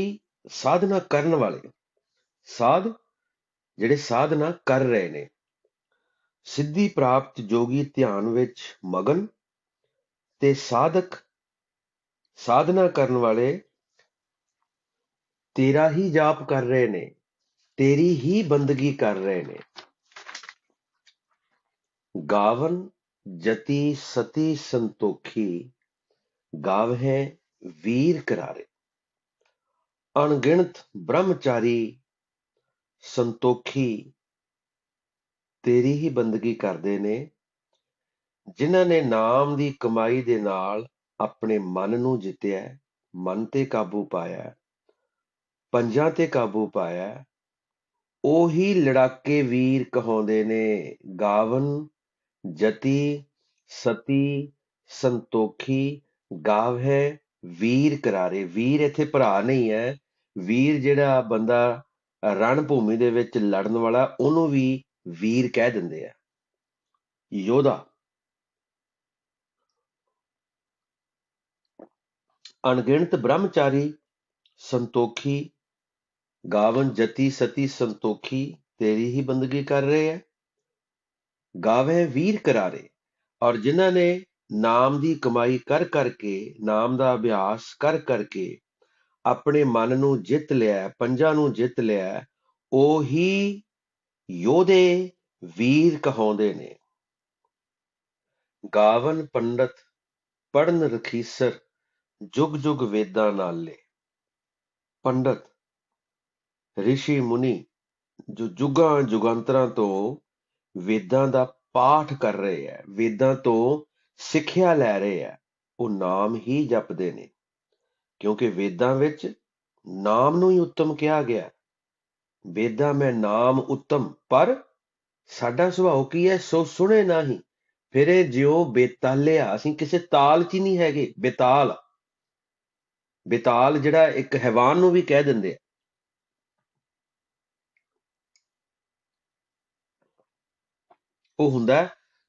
ਸਾਧਨਾ ਕਰਨ ਵਾਲੇ ਸਾਧ ਜਿਹੜੇ ਸਾਧਨਾ ਕਰ ਰਹੇ ਨੇ ਸਿੱਧੀ ਪ੍ਰਾਪਤ ਜੋਗੀ ਧਿਆਨ ਵਿੱਚ ਮਗਨ ਤੇ ਸਾਧਕ ਸਾਧਨਾ ਕਰਨ ਵਾਲੇ ਤੇਰਾ ਹੀ ਜਾਪ ਕਰ ਰਹੇ ਨੇ ਤੇਰੀ ਹੀ ਬੰਦਗੀ ਕਰ ਰਹੇ ਨੇ ਗਾਵਨ ਜਤੀ ਸਤੀ ਸੰਤੋਖੀ ਗਾਵ ਹੈ ਵੀਰ ਕਰਾਰੇ ਅਣਗਿਣਤ ਬ੍ਰਹਮਚਾਰੀ ਸੰਤੋਖੀ ਤੇਰੀ ਹੀ ਬੰਦਗੀ ਕਰਦੇ ਨੇ ਜਿਨ੍ਹਾਂ ਨੇ ਨਾਮ ਦੀ ਕਮਾਈ ਦੇ ਨਾਲ ਆਪਣੇ ਮਨ ਨੂੰ ਜਿੱਤਿਆ ਮਨ ਤੇ ਕਾਬੂ ਪਾਇਆ ਪੰਜਾਂ ਤੇ ਕਾਬੂ ਪਾਇਆ ਉਹੀ ਲੜਾਕੇ ਵੀਰ ਕਹਾਉਂਦੇ ਨੇ ਗਾਵਨ ਜਤੀ ਸਤੀ ਸੰਤੋਖੀ ਗਾਵ ਹੈ ਵੀਰ ਕਰਾਰੇ ਵੀਰ ਇੱਥੇ ਭਰਾ ਨਹੀਂ ਹੈ ਵੀਰ ਜਿਹੜਾ ਬੰਦਾ ਰਣ ਭੂਮੀ ਦੇ ਵਿੱਚ ਲੜਨ ਵਾਲਾ ਉਹਨੂੰ ਵੀ ਵੀਰ ਕਹਿ ਦਿੰਦੇ ਆ ਯੋਧਾ ਅਣਗਿਣਤ ਬ੍ਰਹਮਚਾਰੀ ਸੰਤੋਖੀ ਗਾਵਨ ਜਤੀ ਸਤੀ ਸੰਤੋਖੀ ਤੇਰੀ ਹੀ ਬੰਦਗੀ ਕਰ ਰਹੇ ਹੈ ਗਾਵੇ ਵੀਰ ਕਰਾਰੇ ਔਰ ਜਿਨ੍ਹਾਂ ਨੇ ਨਾਮ ਦੀ ਕਮਾਈ ਕਰ ਕਰਕੇ ਨਾਮ ਦਾ ਅਭਿਆਸ ਕਰ ਕਰਕੇ ਆਪਣੇ ਮਨ ਨੂੰ ਜਿੱਤ ਲਿਆ ਪੰਜਾਂ ਨੂੰ ਜਿੱਤ ਲਿਆ ਉਹ ਹੀ ਯੋਧੇ ਵੀਰ ਕਹਾਉਂਦੇ ਨੇ ਗਾਵਨ ਪੰਡਤ ਪੜਨ ਰਖੀਸਰ ਜੁਗ ਜੁਗ ਵੇਦਾਂ ਨਾਲੇ ਪੰਡਤ ਰਿਸ਼ੀ ਮੁਨੀ ਜੋ ਜੁਗਾਂ ਜੁਗਾਂਤਰਾਂ ਤੋਂ ਵੇਦਾਂ ਦਾ ਪਾਠ ਕਰ ਰਹੇ ਐ ਵੇਦਾਂ ਤੋਂ ਸਿੱਖਿਆ ਲੈ ਰਹੇ ਐ ਉਹ ਨਾਮ ਹੀ ਜਪਦੇ ਨੇ ਕਿਉਂਕਿ ਵੇਦਾਂ ਵਿੱਚ ਨਾਮ ਨੂੰ ਹੀ ਉੱਤਮ ਕਿਹਾ ਗਿਆ ਵੇਦਾਂ ਮੈਂ ਨਾਮ ਉੱਤਮ ਪਰ ਸਾਡਾ ਸੁਭਾਅ ਕੀ ਹੈ ਸੋ ਸੁਣੇ ਨਹੀਂ ਫਿਰੇ ਜਿਉ ਬੇਤਾਲਿਆ ਅਸੀਂ ਕਿਸੇ ਤਾਲ 'ਚ ਨਹੀਂ ਹੈਗੇ ਬੇਤਾਲ ਬੇਤਾਲ ਜਿਹੜਾ ਇੱਕ ਹੈਵਾਨ ਨੂੰ ਵੀ ਕਹਿ ਦਿੰਦੇ ਆ ਉਹ ਹੁੰਦਾ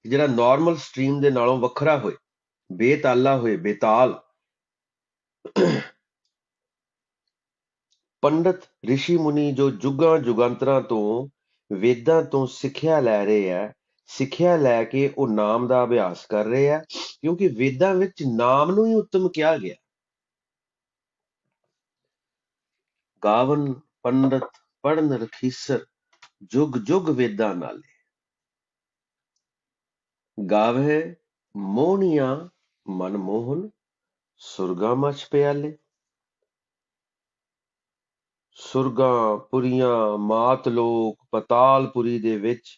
ਜਿਹੜਾ ਨਾਰਮਲ ਸਟ੍ਰੀਮ ਦੇ ਨਾਲੋਂ ਵੱਖਰਾ ਹੋਏ ਬੇਤਾਲਾ ਹੋਏ ਬੇਤਾਲ ਪੰਡਤ ઋષਿ ਮੁਨੀ ਜੋ ਜੁਗਾਂ ਜੁਗੰਤਰਾਂ ਤੋਂ ਵੇਦਾਂ ਤੋਂ ਸਿੱਖਿਆ ਲੈ ਰਹੇ ਆ ਸਿੱਖਿਆ ਲੈ ਕੇ ਉਹ ਨਾਮ ਦਾ ਅਭਿਆਸ ਕਰ ਰਹੇ ਆ ਕਿਉਂਕਿ ਵੇਦਾਂ ਵਿੱਚ ਨਾਮ ਨੂੰ ਹੀ ਉੱਤਮ ਕਿਹਾ ਗਿਆ ਗਾਵਨ ਪੰਡਤ ਪੜਨ ਰਖੀਸਰ ਜੁਗ ਜੁਗ ਵੇਦਾਂ ਨਾਲ ਗਾਵੇ મોનિયા ਮਨਮੋਹਨ ਸੁਰਗਾ ਮਛ ਪਿਆਲੇ ਸੁਰਗਾ ਪੁਰੀਆਂ ਮਾਤ ਲੋਕ ਪੁਰੀ ਦੇ ਵਿੱਚ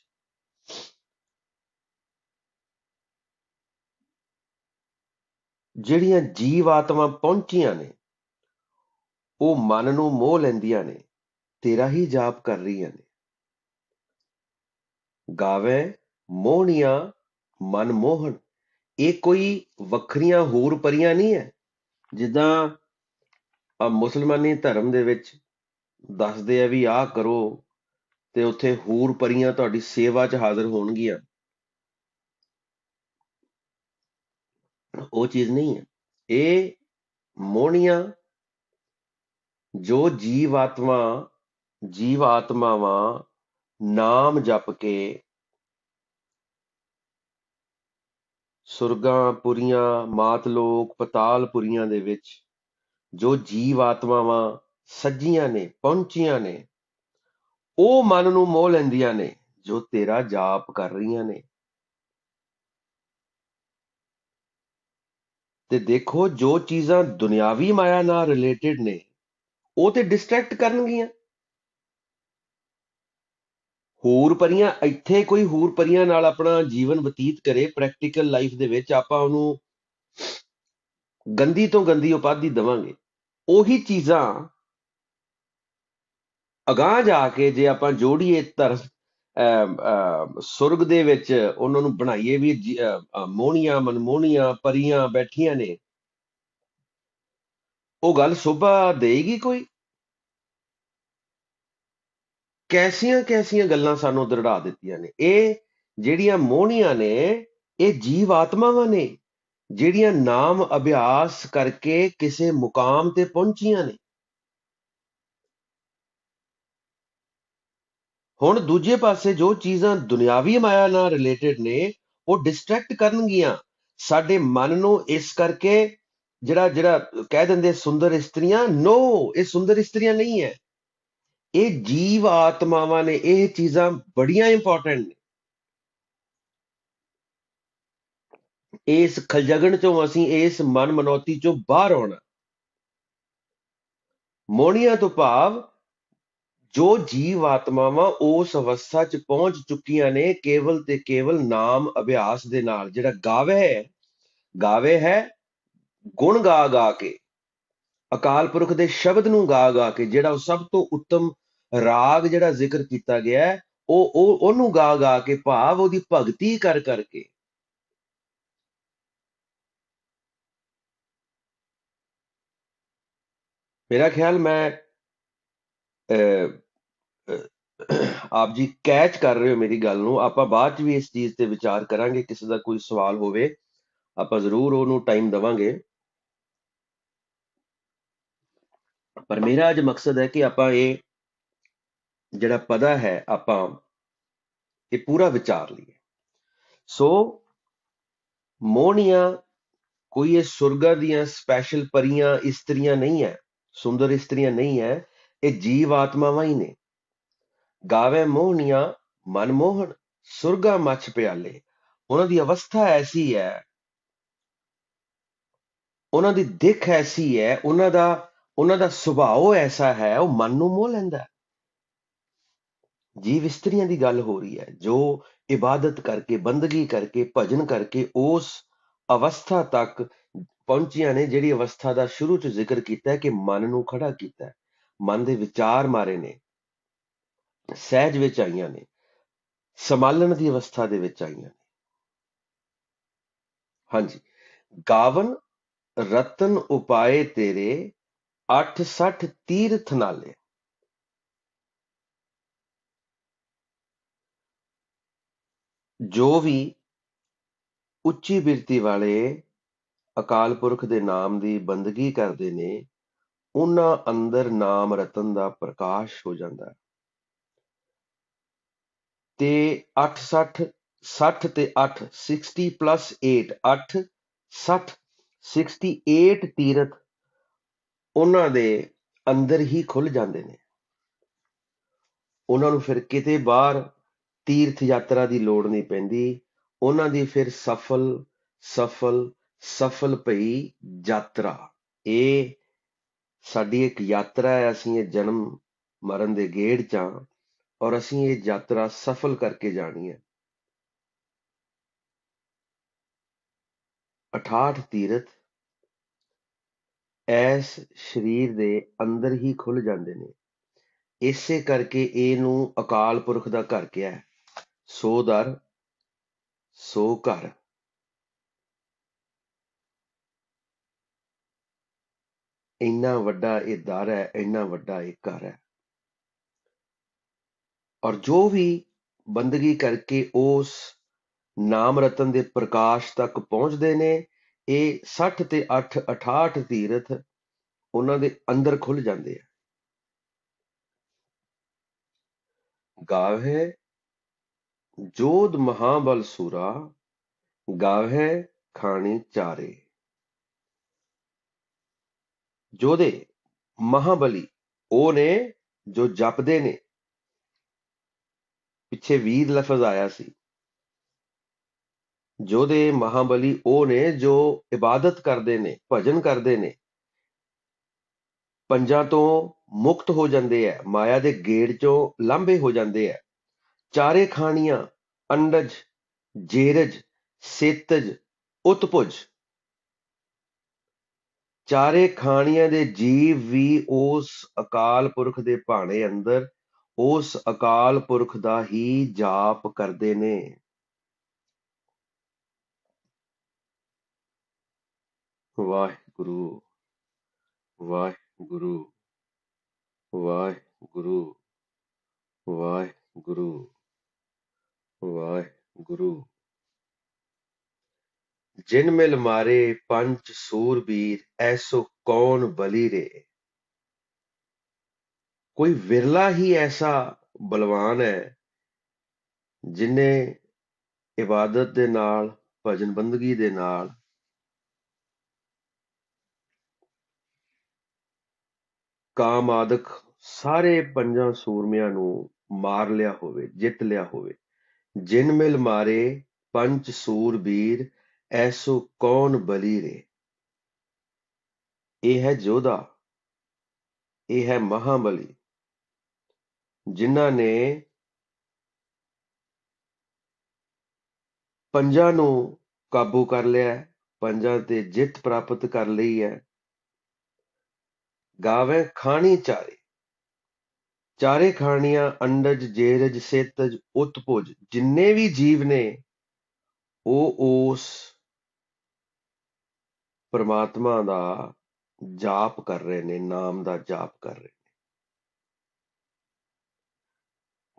ਜਿਹੜੀਆਂ ਜੀਵ ਆਤਮਾ ਪਹੁੰਚੀਆਂ ਨੇ ਉਹ ਮਨ ਨੂੰ ਮੋਹ ਲੈਂਦੀਆਂ ਨੇ ਤੇਰਾ ਹੀ ਜਾਪ ਕਰ ਰਹੀਆਂ ਨੇ ਗਾਵੇ ਮੋਹਨੀਆਂ ਮਨਮੋਹਨ ਇਹ ਕੋਈ ਵੱਖਰੀਆਂ ਹੋਰ ਪਰੀਆਂ ਨਹੀਂ ਹੈ ਜਿੱਦਾਂ ਆ ਮੁਸਲਮਾਨੀ ਧਰਮ ਦੇ ਵਿੱਚ ਦੱਸਦੇ ਆ ਵੀ ਆਹ ਕਰੋ ਤੇ ਉੱਥੇ ਹੋਰ ਪਰੀਆਂ ਤੁਹਾਡੀ ਸੇਵਾ 'ਚ ਹਾਜ਼ਰ ਹੋਣਗੀਆਂ ਉਹ ਚੀਜ਼ ਨਹੀਂ ਹੈ ਇਹ ਮੋਹਣੀਆਂ ਜੋ ਜੀਵ ਆਤਮਾ ਜੀਵ ਆਤਮਾਵਾਂ ਨਾਮ ਜਪ ਕੇ ਸੁਰਗਾਂ ਪੁਰੀਆਂ ਮਾਤ ਲੋਕ ਪਤਾਲ ਪੁਰੀਆਂ ਦੇ ਵਿੱਚ ਜੋ ਜੀਵ ਆਤਮਾਵਾਂ ਸੱਜੀਆਂ ਨੇ ਪਹੁੰਚੀਆਂ ਨੇ ਉਹ ਮਨ ਨੂੰ ਮੋਹ ਲੈਂਦੀਆਂ ਨੇ ਜੋ ਤੇਰਾ ਜਾਪ ਕਰ ਰਹੀਆਂ ਨੇ ਤੇ ਦੇਖੋ ਜੋ ਚੀਜ਼ਾਂ ਦੁਨਿਆਵੀ ਮਾਇਆ ਨਾਲ ਰਿਲੇਟਡ ਨੇ ਉਹ ਤੇ ਡਿਸਟਰੈਕਟ ਕਰਨਗੀਆਂ ਹੂਰ ਪਰੀਆਂ ਇੱਥੇ ਕੋਈ ਹੂਰ ਪਰੀਆਂ ਨਾਲ ਆਪਣਾ ਜੀਵਨ ਬਤੀਤ ਕਰੇ ਪ੍ਰੈਕਟੀਕਲ ਲਾਈਫ ਦੇ ਵਿੱਚ ਆਪਾਂ ਉਹਨੂੰ ਗੰਦੀ ਤੋਂ ਗੰਦੀ ਉਪਾਧੀ ਦਵਾਂਗੇ ਉਹੀ ਚੀਜ਼ਾਂ ਅਗਾਹ ਜਾ ਕੇ ਜੇ ਆਪਾਂ ਜੋੜੀਏ ਤਰਸ ਸੁਰਗ ਦੇ ਵਿੱਚ ਉਹਨਾਂ ਨੂੰ ਬਣਾਈਏ ਵੀ ਮੋਹਣੀਆਂ ਮਨਮੋਹਣੀਆਂ ਪਰੀਆਂ ਬੈਠੀਆਂ ਨੇ ਉਹ ਗੱਲ ਸੁਭਾ ਦੇਗੀ ਕੋਈ ਕੈਸੀਆਂ ਕੈਸੀਆਂ ਗੱਲਾਂ ਸਾਨੂੰ ਦਰੜਾ ਦਿੱਤੀਆਂ ਨੇ ਇਹ ਜਿਹੜੀਆਂ ਮੋਹਣੀਆਂ ਨੇ ਇਹ ਜੀਵ ਆਤਮਾਵਾਂ ਨੇ ਜਿਹੜੀਆਂ ਨਾਮ ਅਭਿਆਸ ਕਰਕੇ ਕਿਸੇ ਮੁਕਾਮ ਤੇ ਪਹੁੰਚੀਆਂ ਨੇ ਹੁਣ ਦੂਜੇ ਪਾਸੇ ਜੋ ਚੀਜ਼ਾਂ ਦੁਨਿਆਵੀ ਮਾਇਆ ਨਾਲ ਰਿਲੇਟਡ ਨੇ ਉਹ ਡਿਸਟਰੈਕਟ ਕਰਨਗੀਆਂ ਸਾਡੇ ਮਨ ਨੂੰ ਇਸ ਕਰਕੇ ਜਿਹੜਾ ਜਿਹੜਾ ਕਹਿ ਦਿੰਦੇ ਸੁੰਦਰ ਇਸਤਰੀਆਂ ਨੋ ਇਹ ਸੁੰਦਰ ਇਸਤਰੀਆਂ ਨਹੀਂ ਹੈ ਇਹ ਜੀਵ ਆਤਮਾਵਾਂ ਨੇ ਇਹ ਚੀਜ਼ਾਂ ਬੜੀਆਂ ਇੰਪੋਰਟੈਂਟ ਨੇ ਇਸ ਖਲਜਗਣ ਚੋਂ ਅਸੀਂ ਇਸ ਮਨ ਮਨੋਤੀ ਚੋਂ ਬਾਹਰ ਆਉਣਾ ਮੋਣੀਆਂ ਤੋਂ ਭਾਵ ਜੋ ਜੀਵ ਆਤਮਾਵਾਂ ਉਸ ਅਵਸਥਾ 'ਚ ਪਹੁੰਚ ਚੁੱਕੀਆਂ ਨੇ ਕੇਵਲ ਤੇ ਕੇਵਲ ਨਾਮ ਅਭਿਆਸ ਦੇ ਨਾਲ ਜਿਹੜਾ ਗਾਵੇ ਹੈ ਗਾਵੇ ਹੈ ਗੁਣ ਗਾ ਗਾ ਕੇ ਅਕਾਲ ਪੁਰਖ ਦੇ ਸ਼ਬਦ ਨੂੰ ਗਾ ਗਾ ਕੇ ਜਿਹੜਾ ਉਹ ਸਭ ਤੋਂ ਉੱਤਮ ਰਾਗ ਜਿਹੜਾ ਜ਼ਿਕਰ ਕੀਤਾ ਗਿਆ ਉਹ ਉਹ ਉਹਨੂੰ ਗਾ ਗਾ ਕੇ ਭਾਵ ਉਹਦੀ ਭਗਤੀ ਕਰ ਕਰਕੇ ਮੇਰਾ ਖਿਆਲ ਮੈਂ ਆਪ ਜੀ ਕੈਚ ਕਰ ਰਹੇ ਹੋ ਮੇਰੀ ਗੱਲ ਨੂੰ ਆਪਾਂ ਬਾਅਦ ਚ ਵੀ ਇਸ ਚੀਜ਼ ਤੇ ਵਿਚਾਰ ਕਰਾਂਗੇ ਕਿਸੇ ਦਾ ਕੋਈ ਸਵਾਲ ਹੋਵੇ ਆਪਾਂ ਜ਼ਰੂਰ ਉਹਨੂੰ ਟਾਈਮ ਦਵਾਂਗੇ ਪਰ ਮੇਰਾ ਅੱਜ ਮਕਸਦ ਹੈ ਕਿ ਆਪਾਂ ਇਹ ਜਿਹੜਾ ਪਦਾ ਹੈ ਆਪਾਂ ਇਹ ਪੂਰਾ ਵਿਚਾਰ ਲਈਏ ਸੋ ਮੋਹਣੀਆਂ ਕੋਈ ਇਹ ਸੁਰਗਾ ਦੀਆਂ ਸਪੈਸ਼ਲ ਪਰੀਆਂ ਇਸਤਰੀਆਂ ਨਹੀਂ ਹੈ ਸੁੰਦਰ ਇਸਤਰੀਆਂ ਨਹੀਂ ਹੈ ਇਹ ਜੀਵ ਆਤਮਾਵਾਂ ਹੀ ਨੇ ਗਾਵੇ ਮੋਹਣੀਆਂ ਮਨਮੋਹਣ ਸੁਰਗਾ ਮੱਛ ਪਿਆਲੇ ਉਹਨਾਂ ਦੀ ਅਵਸਥਾ ਐਸੀ ਹੈ ਉਹਨਾਂ ਦੀ ਦਿੱਖ ਐਸੀ ਹੈ ਉਹਨਾਂ ਦਾ ਉਹਨਾਂ ਦਾ ਸੁਭਾਅ ਐਸਾ ਹੈ ਉਹ ਮਨ ਨੂੰ ਮੋਹ ਲੈਂਦਾ ਜੀਵ ਇਸਤਰੀਆਂ ਦੀ ਗੱਲ ਹੋ ਰਹੀ ਹੈ ਜੋ ਇਬਾਦਤ ਕਰਕੇ ਬੰਦਗੀ ਕਰਕੇ ਭਜਨ ਕਰਕੇ ਉਸ ਅਵਸਥਾ ਤੱਕ ਪਹੁੰਚੀਆਂ ਨੇ ਜਿਹੜੀ ਅਵਸਥਾ ਦਾ ਸ਼ੁਰੂ ਚ ਜ਼ਿਕਰ ਕੀਤਾ ਹੈ ਕਿ ਮਨ ਨੂੰ ਖੜਾ ਕੀਤਾ ਹੈ ਮਨ ਦੇ ਵਿਚਾਰ ਮਾਰੇ ਨੇ ਸਹਿਜ ਵਿੱਚ ਆਈਆਂ ਨੇ ਸਮਾਲਣ ਦੀ ਅਵਸਥਾ ਦੇ ਵਿੱਚ ਆਈਆਂ ਨੇ ਹਾਂਜੀ ਗਾਵਨ ਰਤਨ ਉਪਾਏ ਤੇਰੇ 860 ਤੀਰਥ ਨਾਲੇ ਜੋ ਵੀ ਉੱਚੀ ਬਿਰਤੀ ਵਾਲੇ ਅਕਾਲ ਪੁਰਖ ਦੇ ਨਾਮ ਦੀ ਬੰਦਗੀ ਕਰਦੇ ਨੇ ਉਹਨਾਂ ਅੰਦਰ ਨਾਮ ਰਤਨ ਦਾ ਪ੍ਰਕਾਸ਼ ਹੋ ਜਾਂਦਾ ਹੈ ਤੇ 8 60 60 ਤੇ 8 60 ਪਲੱਸ 8 8 60 68 ਤੀਰਥ ਉਹਨਾਂ ਦੇ ਅੰਦਰ ਹੀ ਖੁੱਲ ਜਾਂਦੇ ਨੇ ਉਹਨਾਂ ਨੂੰ ਫਿਰ ਕਿਤੇ ਬਾਹਰ ਤੀਰਥ ਯਾਤਰਾ ਦੀ ਲੋੜ ਨਹੀਂ ਪੈਂਦੀ ਉਹਨਾਂ ਦੀ ਫਿਰ ਸਫਲ ਸਫਲ ਸਫਲ ਭਈ ਯਾਤਰਾ ਇਹ ਸਾਡੀ ਇੱਕ ਯਾਤਰਾ ਹੈ ਅਸੀਂ ਇਹ ਜਨਮ ਮਰਨ ਦੇ ਗੇੜ ਚਾਂ ਔਰ ਅਸੀਂ ਇਹ ਯਾਤਰਾ ਸਫਲ ਕਰਕੇ ਜਾਣੀ ਹੈ 68 ਤੀਰਥ ਐਸ ਸਰੀਰ ਦੇ ਅੰਦਰ ਹੀ ਖੁੱਲ ਜਾਂਦੇ ਨੇ ਇਸੇ ਕਰਕੇ ਇਹ ਨੂੰ ਅਕਾਲ ਪੁਰਖ ਦਾ ਘਰ ਕਿਹਾ ਹੈ ਸੋ ਦਰ ਸੋ ਘਰ ਇੰਨਾ ਵੱਡਾ ਇਹ ਦਰ ਹੈ ਇੰਨਾ ਵੱਡਾ ਇਹ ਘਰ ਹੈ ਔਰ ਜੋ ਵੀ ਬੰਦਗੀ ਕਰਕੇ ਉਸ ਨਾਮ ਰਤਨ ਦੇ ਪ੍ਰਕਾਸ਼ ਤੱਕ ਪਹੁੰਚਦੇ ਨੇ ਇਹ 60 ਤੇ 8 68 ਤੀਰਥ ਉਹਨਾਂ ਦੇ ਅੰਦਰ ਖੁੱਲ ਜਾਂਦੇ ਆ ਗਾਵ ਹੈ ਜੋਧ ਮਹਾਬਲ ਸੂਰਾ ਗਾਵੇ ਖਾਣੇ ਚਾਰੇ ਜੋਦੇ ਮਹਾਬਲੀ ਉਹ ਨੇ ਜੋ ਜਪਦੇ ਨੇ ਪਿੱਛੇ ਵੀਰ ਲਫ਼ਜ਼ ਆਇਆ ਸੀ ਜੋਦੇ ਮਹਾਬਲੀ ਉਹ ਨੇ ਜੋ ਇਬਾਦਤ ਕਰਦੇ ਨੇ ਭਜਨ ਕਰਦੇ ਨੇ ਪੰਜਾਂ ਤੋਂ ਮੁਕਤ ਹੋ ਜਾਂਦੇ ਆ ਮਾਇਆ ਦੇ ਗੇੜ ਚੋਂ ਲਾਂਭੇ ਹੋ ਜਾਂਦੇ ਆ ਚਾਰੇ ਖਾਣੀਆਂ ਅੰਡਜ ਜੇਰਜ ਸੇਤਜ ਉਤਪੁਜ ਚਾਰੇ ਖਾਣੀਆਂ ਦੇ ਜੀਵ ਵੀ ਉਸ ਅਕਾਲ ਪੁਰਖ ਦੇ ਭਾਣੇ ਅੰਦਰ ਉਸ ਅਕਾਲ ਪੁਰਖ ਦਾ ਹੀ ਜਾਪ ਕਰਦੇ ਨੇ ਵਾਹਿਗੁਰੂ ਵਾਹਿਗੁਰੂ ਵਾਹਿਗੁਰੂ ਵਾਹਿਗੁਰੂ ਵਾਹਿਗੁਰੂ ਜਿਨ ਮਿਲ ਮਾਰੇ ਪੰਜ ਸੂਰਬੀਰ ਐਸੋ ਕੌਣ ਬਲੀ ਰੇ ਕੋਈ ਵਿਰਲਾ ਹੀ ਐਸਾ ਬਲਵਾਨ ਹੈ ਜਿਨੇ ਇਬਾਦਤ ਦੇ ਨਾਲ ਭਜਨ ਬੰਦਗੀ ਦੇ ਨਾਲ ਕਾਮ ਆਦਿਕ ਸਾਰੇ ਪੰਜਾਂ ਸੂਰਮਿਆਂ ਨੂੰ ਮਾਰ ਲਿਆ ਹੋਵੇ ਜਿੱਤ ਲਿਆ ਹੋਵੇ ਜਿਨ ਮਿਲ ਮਾਰੇ ਪੰਚ ਸੂਰਬੀਰ ਐਸੋ ਕੌਣ ਬਲੀ ਰੇ ਇਹ ਹੈ ਜੋਧਾ ਇਹ ਹੈ ਮਹਾਬਲੀ ਜਿਨ੍ਹਾਂ ਨੇ ਪੰਜਾਂ ਨੂੰ ਕਾਬੂ ਕਰ ਲਿਆ ਪੰਜਾਂ ਤੇ ਜਿੱਤ ਪ੍ਰਾਪਤ ਕਰ ਲਈ ਹੈ ਗਾਵੇ ਖਾਣੀ ਚਾਰੇ ਚਾਰੇ ਖਾਣੀਆਂ ਅੰਡਜ ਜੇਰਜ ਸੇਤਜ ਉਤਪੁਜ ਜਿੰਨੇ ਵੀ ਜੀਵ ਨੇ ਉਹ ਉਸ ਪਰਮਾਤਮਾ ਦਾ ਜਾਪ ਕਰ ਰਹੇ ਨੇ ਨਾਮ ਦਾ ਜਾਪ ਕਰ ਰਹੇ ਨੇ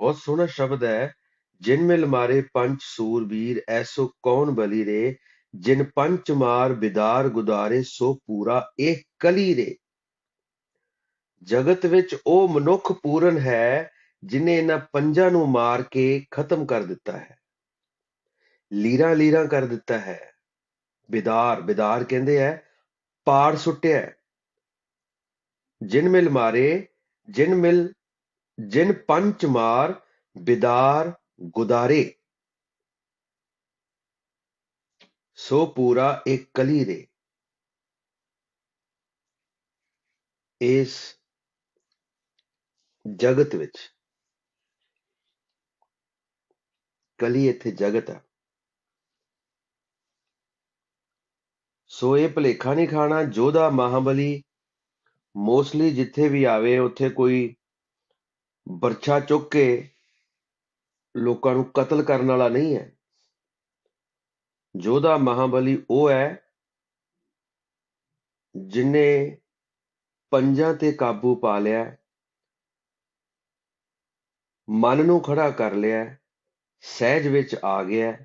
ਬਹੁਤ ਸੋਹਣਾ ਸ਼ਬਦ ਹੈ ਜਿਨ ਮਿਲ ਮਾਰੇ ਪੰਜ ਸੂਰਬੀਰ ਐਸੋ ਕੌਣ ਬਲੀ ਰੇ ਜਿਨ ਪੰਚ ਮਾਰ ਬਿਦਾਰ ਗੁਦਾਰੇ ਸੋ ਪੂਰਾ ਇਹ ਕਲੀ ਰੇ ਜਗਤ ਵਿੱਚ ਉਹ ਮਨੁੱਖ ਪੂਰਨ ਹੈ ਜਿਨੇ ਇਹਨਾਂ ਪੰਜਾਂ ਨੂੰ ਮਾਰ ਕੇ ਖਤਮ ਕਰ ਦਿੱਤਾ ਹੈ ਲੀਰਾ ਲੀਰਾ ਕਰ ਦਿੱਤਾ ਹੈ ਬਿਦਾਰ ਬਿਦਾਰ ਕਹਿੰਦੇ ਐ ਪਾੜ ਸੁੱਟਿਆ ਜਿਨ ਮਿਲ ਮਾਰੇ ਜਿਨ ਮਿਲ ਜਿਨ ਪੰਚ ਮਾਰ ਬਿਦਾਰ ਗੁਦਾਰੇ ਸੋ ਪੂਰਾ ਇੱਕ ਕਲੀ ਦੇ ਇਸ ਜਗਤ ਵਿੱਚ ਕਲੀ ਇੱਥੇ ਜਗਤ ਹੈ ਸੋ ਇਹ ਭਲੇਖਾ ਨਹੀਂ ਖਾਣਾ ਜੋਧਾ ਮਹਾਬਲੀ ਮੋਸਟਲੀ ਜਿੱਥੇ ਵੀ ਆਵੇ ਉੱਥੇ ਕੋਈ ਬਰਛਾ ਚੁੱਕ ਕੇ ਲੋਕਾਂ ਨੂੰ ਕਤਲ ਕਰਨ ਵਾਲਾ ਨਹੀਂ ਹੈ ਜੋਧਾ ਮਹਾਬਲੀ ਉਹ ਹੈ ਜਿਨੇ ਪੰਜਾਂ ਤੇ ਕਾਬੂ ਪਾ ਲਿਆ ਮਨ ਨੂੰ ਖੜਾ ਕਰ ਲਿਆ ਸਹਿਜ ਵਿੱਚ ਆ ਗਿਆ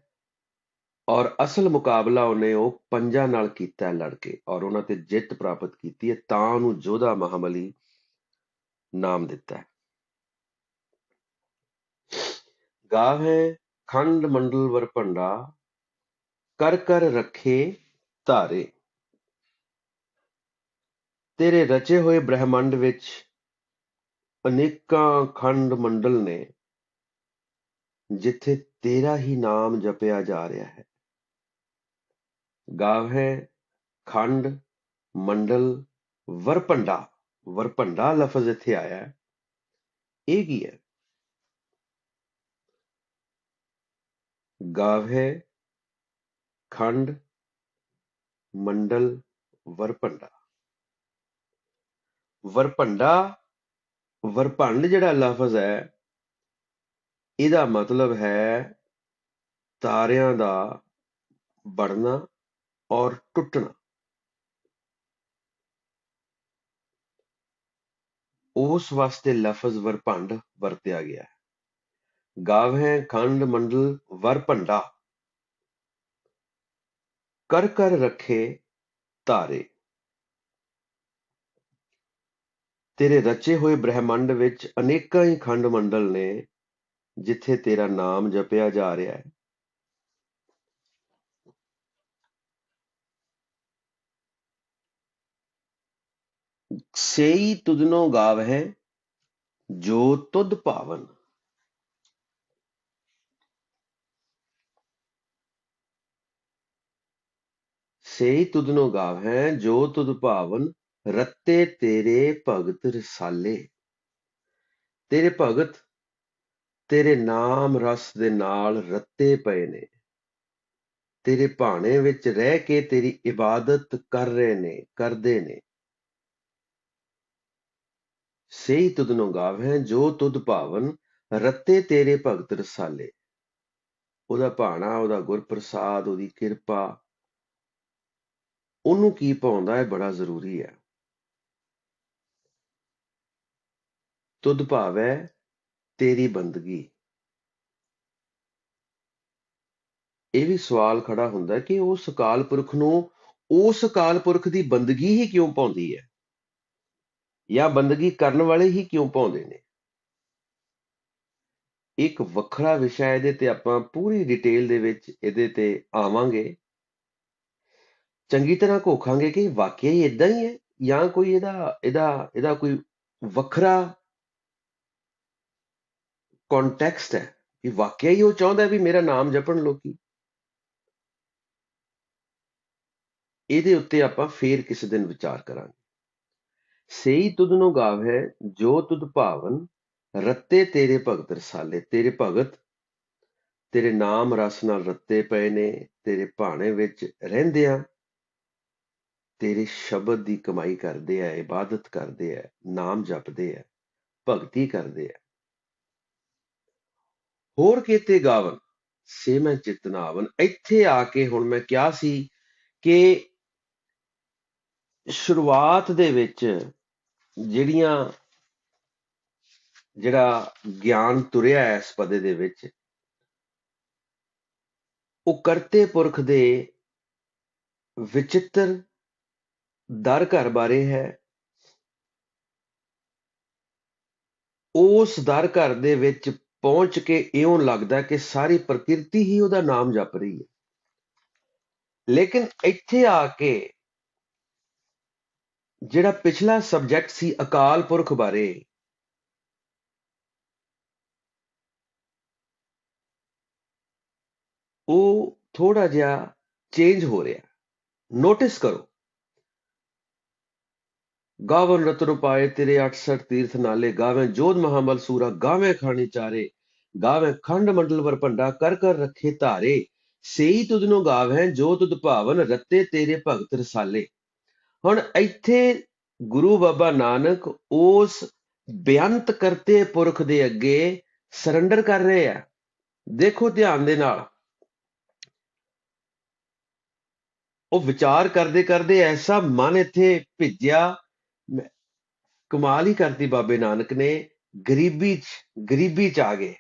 ਔਰ ਅਸਲ ਮੁਕਾਬਲਾ ਉਹਨੇ ਉਹ ਪੰਜਾਂ ਨਾਲ ਕੀਤਾ ਲੜ ਕੇ ਔਰ ਉਹਨਾਂ ਤੇ ਜਿੱਤ ਪ੍ਰਾਪਤ ਕੀਤੀ ਹੈ ਤਾਂ ਉਹਨੂੰ ਜੋਧਾ ਮਹਾਮਲੀ ਨਾਮ ਦਿੱਤਾ ਹੈ ਗਾਹ ਹੈ ਖੰਡ ਮੰਡਲ ਵਰ ਭੰਡਾ ਕਰ ਕਰ ਰੱਖੇ ਧਾਰੇ ਤੇਰੇ ਰਚੇ ਹੋਏ ਬ੍ਰਹਿਮੰਡ ਵਿੱਚ ਅਨੇਕਾਂ ਖੰਡ ਮੰਡਲ ਨੇ ਜਿੱਥੇ ਤੇਰਾ ਹੀ ਨਾਮ ਜਪਿਆ ਜਾ ਰਿਹਾ ਹੈ ਗਾਵ ਹੈ ਖੰਡ ਮੰਡਲ ਵਰਪੰਡਾ ਵਰਪੰਡਾ ਲਫ਼ਜ਼ ਇੱਥੇ ਆਇਆ ਹੈ ਇਹ ਕੀ ਹੈ ਗਾਵ ਹੈ ਖੰਡ ਮੰਡਲ ਵਰਪੰਡਾ ਵਰਪੰਡਾ ਵਰਪੰਡ ਜਿਹੜਾ ਲਫ਼ਜ਼ ਹੈ ਇਹਦਾ ਮਤਲਬ ਹੈ ਤਾਰਿਆਂ ਦਾ ਬੜਨਾ ਔਰ ਟੁੱਟਣਾ ਉਸ ਵਾਸਤੇ ਲਫ਼ਜ਼ ਵਰਪੰਡ ਵਰਤਿਆ ਗਿਆ ਹੈ ਗਾਵ ਹੈ ਖੰਡ ਮੰਡਲ ਵਰਪੰਡਾ ਕਰ ਕਰ ਰੱਖੇ ਤਾਰੇ ਤੇਰੇ ਰਚੇ ਹੋਏ ਬ੍ਰਹਿਮੰਡ ਵਿੱਚ ਅਨੇਕਾਂ ਹੀ ਖੰਡ ਮੰਡਲ ਨੇ ਜਿੱਥੇ ਤੇਰਾ ਨਾਮ ਜਪਿਆ ਜਾ ਰਿਹਾ ਹੈ ਸੇਈ ਤੁਧਨੋ ਗਾਵ ਹੈ ਜੋ ਤੁਧ ਪਾਵਨ ਸੇਈ ਤੁਧਨੋ ਗਾਵ ਹੈ ਜੋ ਤੁਧ ਭਾਵਨ ਰੱਤੇ ਤੇਰੇ ਭਗਤ ਰਸਾਲੇ ਤੇਰੇ ਭਗਤ ਤੇਰੇ ਨਾਮ ਰਸ ਦੇ ਨਾਲ ਰੱਤੇ ਪਏ ਨੇ ਤੇਰੇ ਭਾਣੇ ਵਿੱਚ ਰਹਿ ਕੇ ਤੇਰੀ ਇਬਾਦਤ ਕਰ ਰਹੇ ਨੇ ਕਰਦੇ ਨੇ ਸਹੀ ਤੁਧ ਨੂੰ ਗਾਵੇ ਜੋ ਤੁਧ ਭਾਵਨ ਰੱਤੇ ਤੇਰੇ ਭਗਤ ਰਸਾਲੇ ਉਹਦਾ ਭਾਣਾ ਉਹਦਾ ਗੁਰਪ੍ਰਸਾਦ ਉਹਦੀ ਕਿਰਪਾ ਉਹਨੂੰ ਕੀ ਪਾਉਂਦਾ ਹੈ ਬੜਾ ਜ਼ਰੂਰੀ ਹੈ ਤੁਧ ਭਾਵੈ ਤੇਰੀ ਬੰਦਗੀ ਇਹ ਵੀ ਸਵਾਲ ਖੜਾ ਹੁੰਦਾ ਕਿ ਉਹ ਸਕਾਲ ਪੁਰਖ ਨੂੰ ਉਸ ਕਾਲ ਪੁਰਖ ਦੀ ਬੰਦਗੀ ਹੀ ਕਿਉਂ ਪਾਉਂਦੀ ਹੈ ਜਾਂ ਬੰਦਗੀ ਕਰਨ ਵਾਲੇ ਹੀ ਕਿਉਂ ਪਾਉਂਦੇ ਨੇ ਇੱਕ ਵੱਖਰਾ ਵਿਸ਼ਾ ਇਹਦੇ ਤੇ ਆਪਾਂ ਪੂਰੀ ਡਿਟੇਲ ਦੇ ਵਿੱਚ ਇਹਦੇ ਤੇ ਆਵਾਂਗੇ ਚੰਗੀ ਤਰ੍ਹਾਂ ਕੋਖਾਂਗੇ ਕਿ ਵਾਕਿਆ ਹੀ ਇਦਾਂ ਹੀ ਹੈ ਜਾਂ ਕੋਈ ਇਹਦਾ ਇਹਦਾ ਇਹਦਾ ਕੋਈ ਵੱਖਰਾ ਕੰਟੈਕਸਟ ਹੈ ਇਹ ਵਾਕਿਆ ਹੀ ਉਹ ਚਾਹੁੰਦਾ ਵੀ ਮੇਰਾ ਨਾਮ ਜਪਣ ਲੋਕੀ ਇਹਦੇ ਉੱਤੇ ਆਪਾਂ ਫੇਰ ਕਿਸੇ ਦਿਨ ਵਿਚਾਰ ਕਰਾਂਗੇ ਸਹੀ ਤੁਧ ਨੂੰ ਹੈ ਜੋ ਤੁਧ ਭਾਵਨ ਰੱਤੇ ਤੇਰੇ ਭਗਤ ਰਸਾਲੇ ਤੇਰੇ ਭਗਤ ਤੇਰੇ ਨਾਮ ਰਸ ਨਾਲ ਰੱਤੇ ਪਏ ਨੇ ਤੇਰੇ ਭਾਣੇ ਵਿੱਚ ਰਹਿੰਦੇ ਆ ਤੇਰੇ ਸ਼ਬਦ ਦੀ ਕਮਾਈ ਕਰਦੇ ਆ ਇਬਾਦਤ ਕਰਦੇ ਆ ਨਾਮ ਜਪਦੇ ਆ ਭਗਤੀ ਕਰਦੇ ਆ ਹੋਰ ਕੀਤੇ ਗਾਵਨ ਸੇ ਮੈਂ ਚਿਤਨਾਵਨ ਇੱਥੇ ਆ ਕੇ ਹੁਣ ਮੈਂ ਕਿਹਾ ਸੀ ਕਿ ਸ਼ੁਰੂਆਤ ਦੇ ਵਿੱਚ ਜਿਹੜੀਆਂ ਜਿਹੜਾ ਗਿਆਨ ਤੁਰਿਆ ਇਸ ਪਦੇ ਦੇ ਵਿੱਚ ਉਹ ਕਰਤੇ ਪੁਰਖ ਦੇ ਵਿਚਿੱਤਰ ਦਰ ਘਰ ਬਾਰੇ ਹੈ ਉਸ ਦਰ ਘਰ ਦੇ ਵਿੱਚ ਪਹੁੰਚ ਕੇ ਇਉਂ ਲੱਗਦਾ ਕਿ ਸਾਰੀ ਪ੍ਰਕਿਰਤੀ ਹੀ ਉਹਦਾ ਨਾਮ ਜਪ ਰਹੀ ਹੈ ਲੇਕਿਨ ਇੱਥੇ ਆ ਕੇ ਜਿਹੜਾ ਪਿਛਲਾ ਸਬਜੈਕਟ ਸੀ ਅਕਾਲ ਪੁਰਖ ਬਾਰੇ ਉਹ ਥੋੜਾ ਜਿਹਾ ਚੇਂਜ ਹੋ ਰਿਹਾ ਨੋਟਿਸ ਕਰੋ ਗਾਵਨ ਰਤਨ ਪਾਏ ਤੇਰੇ 68 ਤੀਰਥ ਨਾਲੇ ਗਾਵੇਂ ਜੋਧ ਮਹਾਮਲ ਸੂਰਾ ਗਾਵੇਂ ਖਾਣੀ ਚਾਰੇ ਗਾਵੇਂ ਖੰਡ ਮੰਡਲ ਵਰ ਭੰਡਾ ਕਰ ਕਰ ਰੱਖੇ ਧਾਰੇ ਸੇਈ ਤੁਧਨੋਂ ਗਾਵੇਂ ਜੋ ਤੁਧ ਭਾਵਨ ਰੱਤੇ ਤੇਰੇ ਭਗਤ ਰਸਾਲੇ ਹੁਣ ਇੱਥੇ ਗੁਰੂ ਬਾਬਾ ਨਾਨਕ ਉਸ ਬਿਆੰਤ ਕਰਤੇ ਪੁਰਖ ਦੇ ਅੱਗੇ ਸਰੈਂਡਰ ਕਰ ਰਹੇ ਆ ਦੇਖੋ ਧਿਆਨ ਦੇ ਨਾਲ ਉਹ ਵਿਚਾਰ ਕਰਦੇ ਕਰਦੇ ਐਸਾ ਮਨ ਇੱਥੇ ਭਿੱਜਿਆ ਕਮਾਲ ਹੀ ਕਰਤੀ ਬਾਬੇ ਨਾਨਕ ਨੇ ਗਰੀਬੀ ਚ ਗਰੀਬੀ ਚ ਆ ਗਏ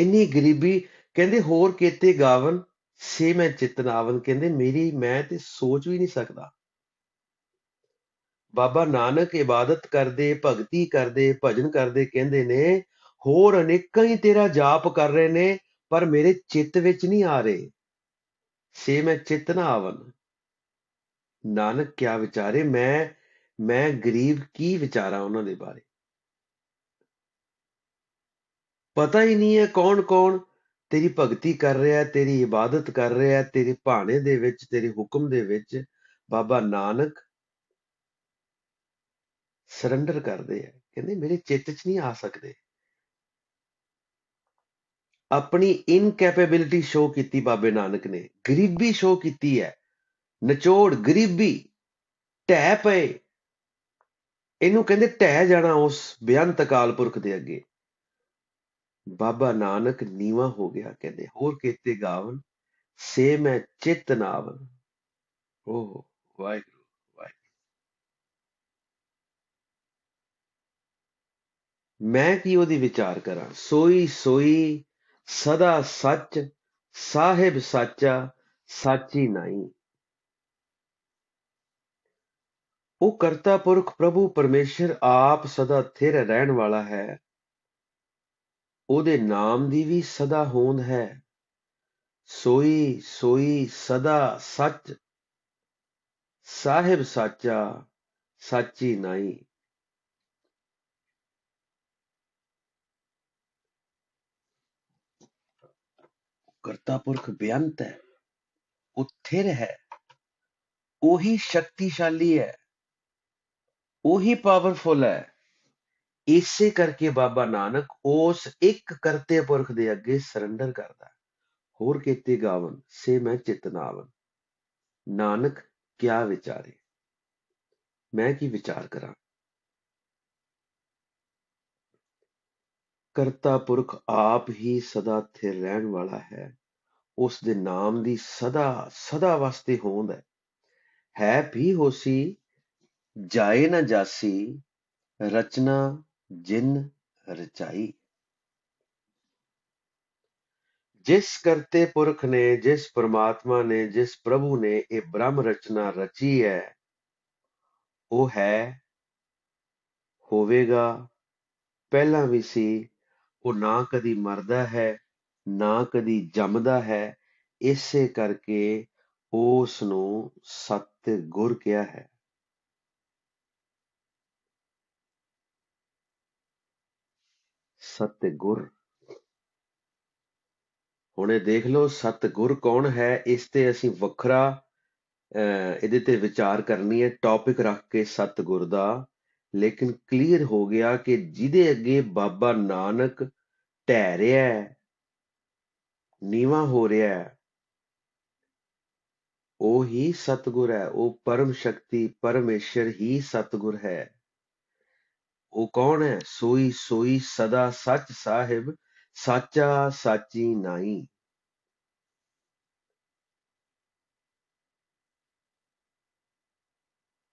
ਇੰਨੀ ਗਰੀਬੀ ਕਹਿੰਦੇ ਹੋਰ ਕੀਤੇ ਗਾਵਨ ਸੇ ਮੈਂ ਚਿਤਨਾਵਨ ਕਹਿੰਦੇ ਮੇਰੀ ਮੈਂ ਤੇ ਸੋਚ ਵੀ ਨਹੀਂ ਸਕਦਾ ਬਾਬਾ ਨਾਨਕ ਇਬਾਦਤ ਕਰਦੇ ਭਗਤੀ ਕਰਦੇ ਭਜਨ ਕਰਦੇ ਕਹਿੰਦੇ ਨੇ ਹੋਰ ਅਨੇਕਾਂ ਹੀ ਤੇਰਾ ਜਾਪ ਕਰ ਰਹੇ ਨੇ ਪਰ ਮੇਰੇ ਚਿੱਤ ਵਿੱਚ ਨਹੀਂ ਆ ਰਹੇ ਸੇ ਮੈਂ ਚਿਤਨਾਵਨ ਨਾਨਕ ਕਿਆ ਵਿਚਾਰੇ ਮੈਂ ਮੈਂ ਗਰੀਬ ਕੀ ਵਿਚਾਰਾ ਉਹਨਾਂ ਦੇ ਬਾਰੇ ਪਤਾ ਹੀ ਨਹੀਂ ਹੈ ਕੌਣ ਕੌਣ ਤੇਰੀ ਭਗਤੀ ਕਰ ਰਿਹਾ ਤੇਰੀ ਇਬਾਦਤ ਕਰ ਰਿਹਾ ਤੇਰੇ ਭਾਣੇ ਦੇ ਵਿੱਚ ਤੇਰੇ ਹੁਕਮ ਦੇ ਵਿੱਚ ਬਾਬਾ ਨਾਨਕ ਸਰੈਂਡਰ ਕਰਦੇ ਆ ਕਹਿੰਦੇ ਮੇਰੇ ਚਿੱਤ 'ਚ ਨਹੀਂ ਆ ਸਕਦੇ ਆਪਣੀ ਇਨਕੈਪੇਬਿਲਿਟੀ ਸ਼ੋ ਕੀਤੀ ਬਾਬੇ ਨਾਨਕ ਨੇ ਗਰੀਬੀ ਸ਼ੋ ਕੀਤੀ ਹੈ ਨਚੋੜ ਗਰੀਬੀ ਟੈਪ ਹੈ ਇਹਨੂੰ ਕਹਿੰਦੇ ਟਹਿ ਜਾਣਾ ਉਸ ਬੇਅੰਤ ਅਕਾਲ ਪੁਰਖ ਦੇ ਅੱਗੇ ਬਾਬਾ ਨਾਨਕ ਨੀਵਾ ਹੋ ਗਿਆ ਕਹਿੰਦੇ ਹੋਰ ਕੀਤੇ ਗਾਵਨ ਸੇ ਮੈਂ ਚਿਤ ਨਾਵਨ ਓ ਵਾਹਿਗੁਰੂ ਮੈਂ ਕੀ ਉਹਦੀ ਵਿਚਾਰ ਕਰਾਂ ਸੋਈ ਸੋਈ ਸਦਾ ਸੱਚ ਸਾਹਿਬ ਸਾਚਾ ਸਾਚੀ ਨਹੀਂ ਉਹ ਕਰਤਾ ਪੁਰਖ ਪ੍ਰਭੂ ਪਰਮੇਸ਼ਰ ਆਪ ਸਦਾ ਥਿਰ ਰਹਿਣ ਵਾਲਾ ਹੈ ਉਹਦੇ ਨਾਮ ਦੀ ਵੀ ਸਦਾ ਹੋਂਦ ਹੈ ਸੋਈ ਸੋਈ ਸਦਾ ਸੱਚ ਸਾਹਿਬ ਸਾਚਾ ਸੱਚੀ ਨਹੀਂ ਕਰਤਾ ਪੁਰਖ ਬਿਆੰਤ ਹੈ ਉਹ ਥਿਰ ਹੈ ਉਹੀ ਸ਼ਕਤੀਸ਼ਾਲੀ ਹੈ ਉਹੀ ਪਾਵਰਫੁਲ ਹੈ ਇਸੇ ਕਰਕੇ ਬਾਬਾ ਨਾਨਕ ਉਸ ਇੱਕ ਕਰਤੇ ਪੁਰਖ ਦੇ ਅੱਗੇ ਸਰੈਂਡਰ ਕਰਦਾ ਹੋਰ ਕੀਤੇ ਗਾਵਨ ਸੇ ਮੈਂ ਚਿਤ ਨਾਵਨ ਨਾਨਕ ਕਿਆ ਵਿਚਾਰੇ ਮੈਂ ਕੀ ਵਿਚਾਰ ਕਰਾਂ ਕਰਤਾ ਪੁਰਖ ਆਪ ਹੀ ਸਦਾ ਥੇ ਰਹਿਣ ਵਾਲਾ ਹੈ ਉਸ ਦੇ ਨਾਮ ਦੀ ਸਦਾ ਸਦਾ ਵਾਸਤੇ ਹੋਂਦ ਹੈ ਹੈ ਵੀ ਹੋਸੀ ਜਾਏ ਨਾ ਜਾਸੀ ਰਚਨਾ ਜਿਨ ਰਚਾਈ ਜਿਸ ਕਰਤੇ ਪੁਰਖ ਨੇ ਜਿਸ ਪ੍ਰਮਾਤਮਾ ਨੇ ਜਿਸ ਪ੍ਰਭੂ ਨੇ ਇਹ ਬ੍ਰਹਮ ਰਚਨਾ ਰਚੀ ਹੈ ਉਹ ਹੈ ਹੋਵੇਗਾ ਪਹਿਲਾਂ ਵੀ ਸੀ ਉਹ ਨਾ ਕਦੀ ਮਰਦਾ ਹੈ ਨਾ ਕਦੀ ਜੰਮਦਾ ਹੈ ਇਸੇ ਕਰਕੇ ਉਸ ਨੂੰ ਸਤਿਗੁਰ ਕਿਹਾ ਹੈ ਸਤ ਗੁਰ ਹੁਣ ਇਹ ਦੇਖ ਲਓ ਸਤ ਗੁਰ ਕੌਣ ਹੈ ਇਸ ਤੇ ਅਸੀਂ ਵੱਖਰਾ ਇਹਦੇ ਤੇ ਵਿਚਾਰ ਕਰਨੀ ਹੈ ਟੌਪਿਕ ਰੱਖ ਕੇ ਸਤ ਗੁਰ ਦਾ ਲੇਕਿਨ ਕਲੀਅਰ ਹੋ ਗਿਆ ਕਿ ਜਿਹਦੇ ਅੱਗੇ ਬਾਬਾ ਨਾਨਕ ਟਹਿ ਰਿਹਾ ਹੈ ਨੀਵਾ ਹੋ ਰਿਹਾ ਹੈ ਉਹ ਹੀ ਸਤਗੁਰ ਹੈ ਉਹ ਪਰਮ ਸ਼ਕਤੀ ਪਰਮੇਸ਼ਰ ਹੀ ਸਤਗੁਰ ਹੈ ਉਹ ਕੌਣ ਹੈ ਸੋਈ ਸੋਈ ਸਦਾ ਸੱਚ ਸਾਹਿਬ ਸਾਚਾ ਸਾਚੀ ਨਾਈ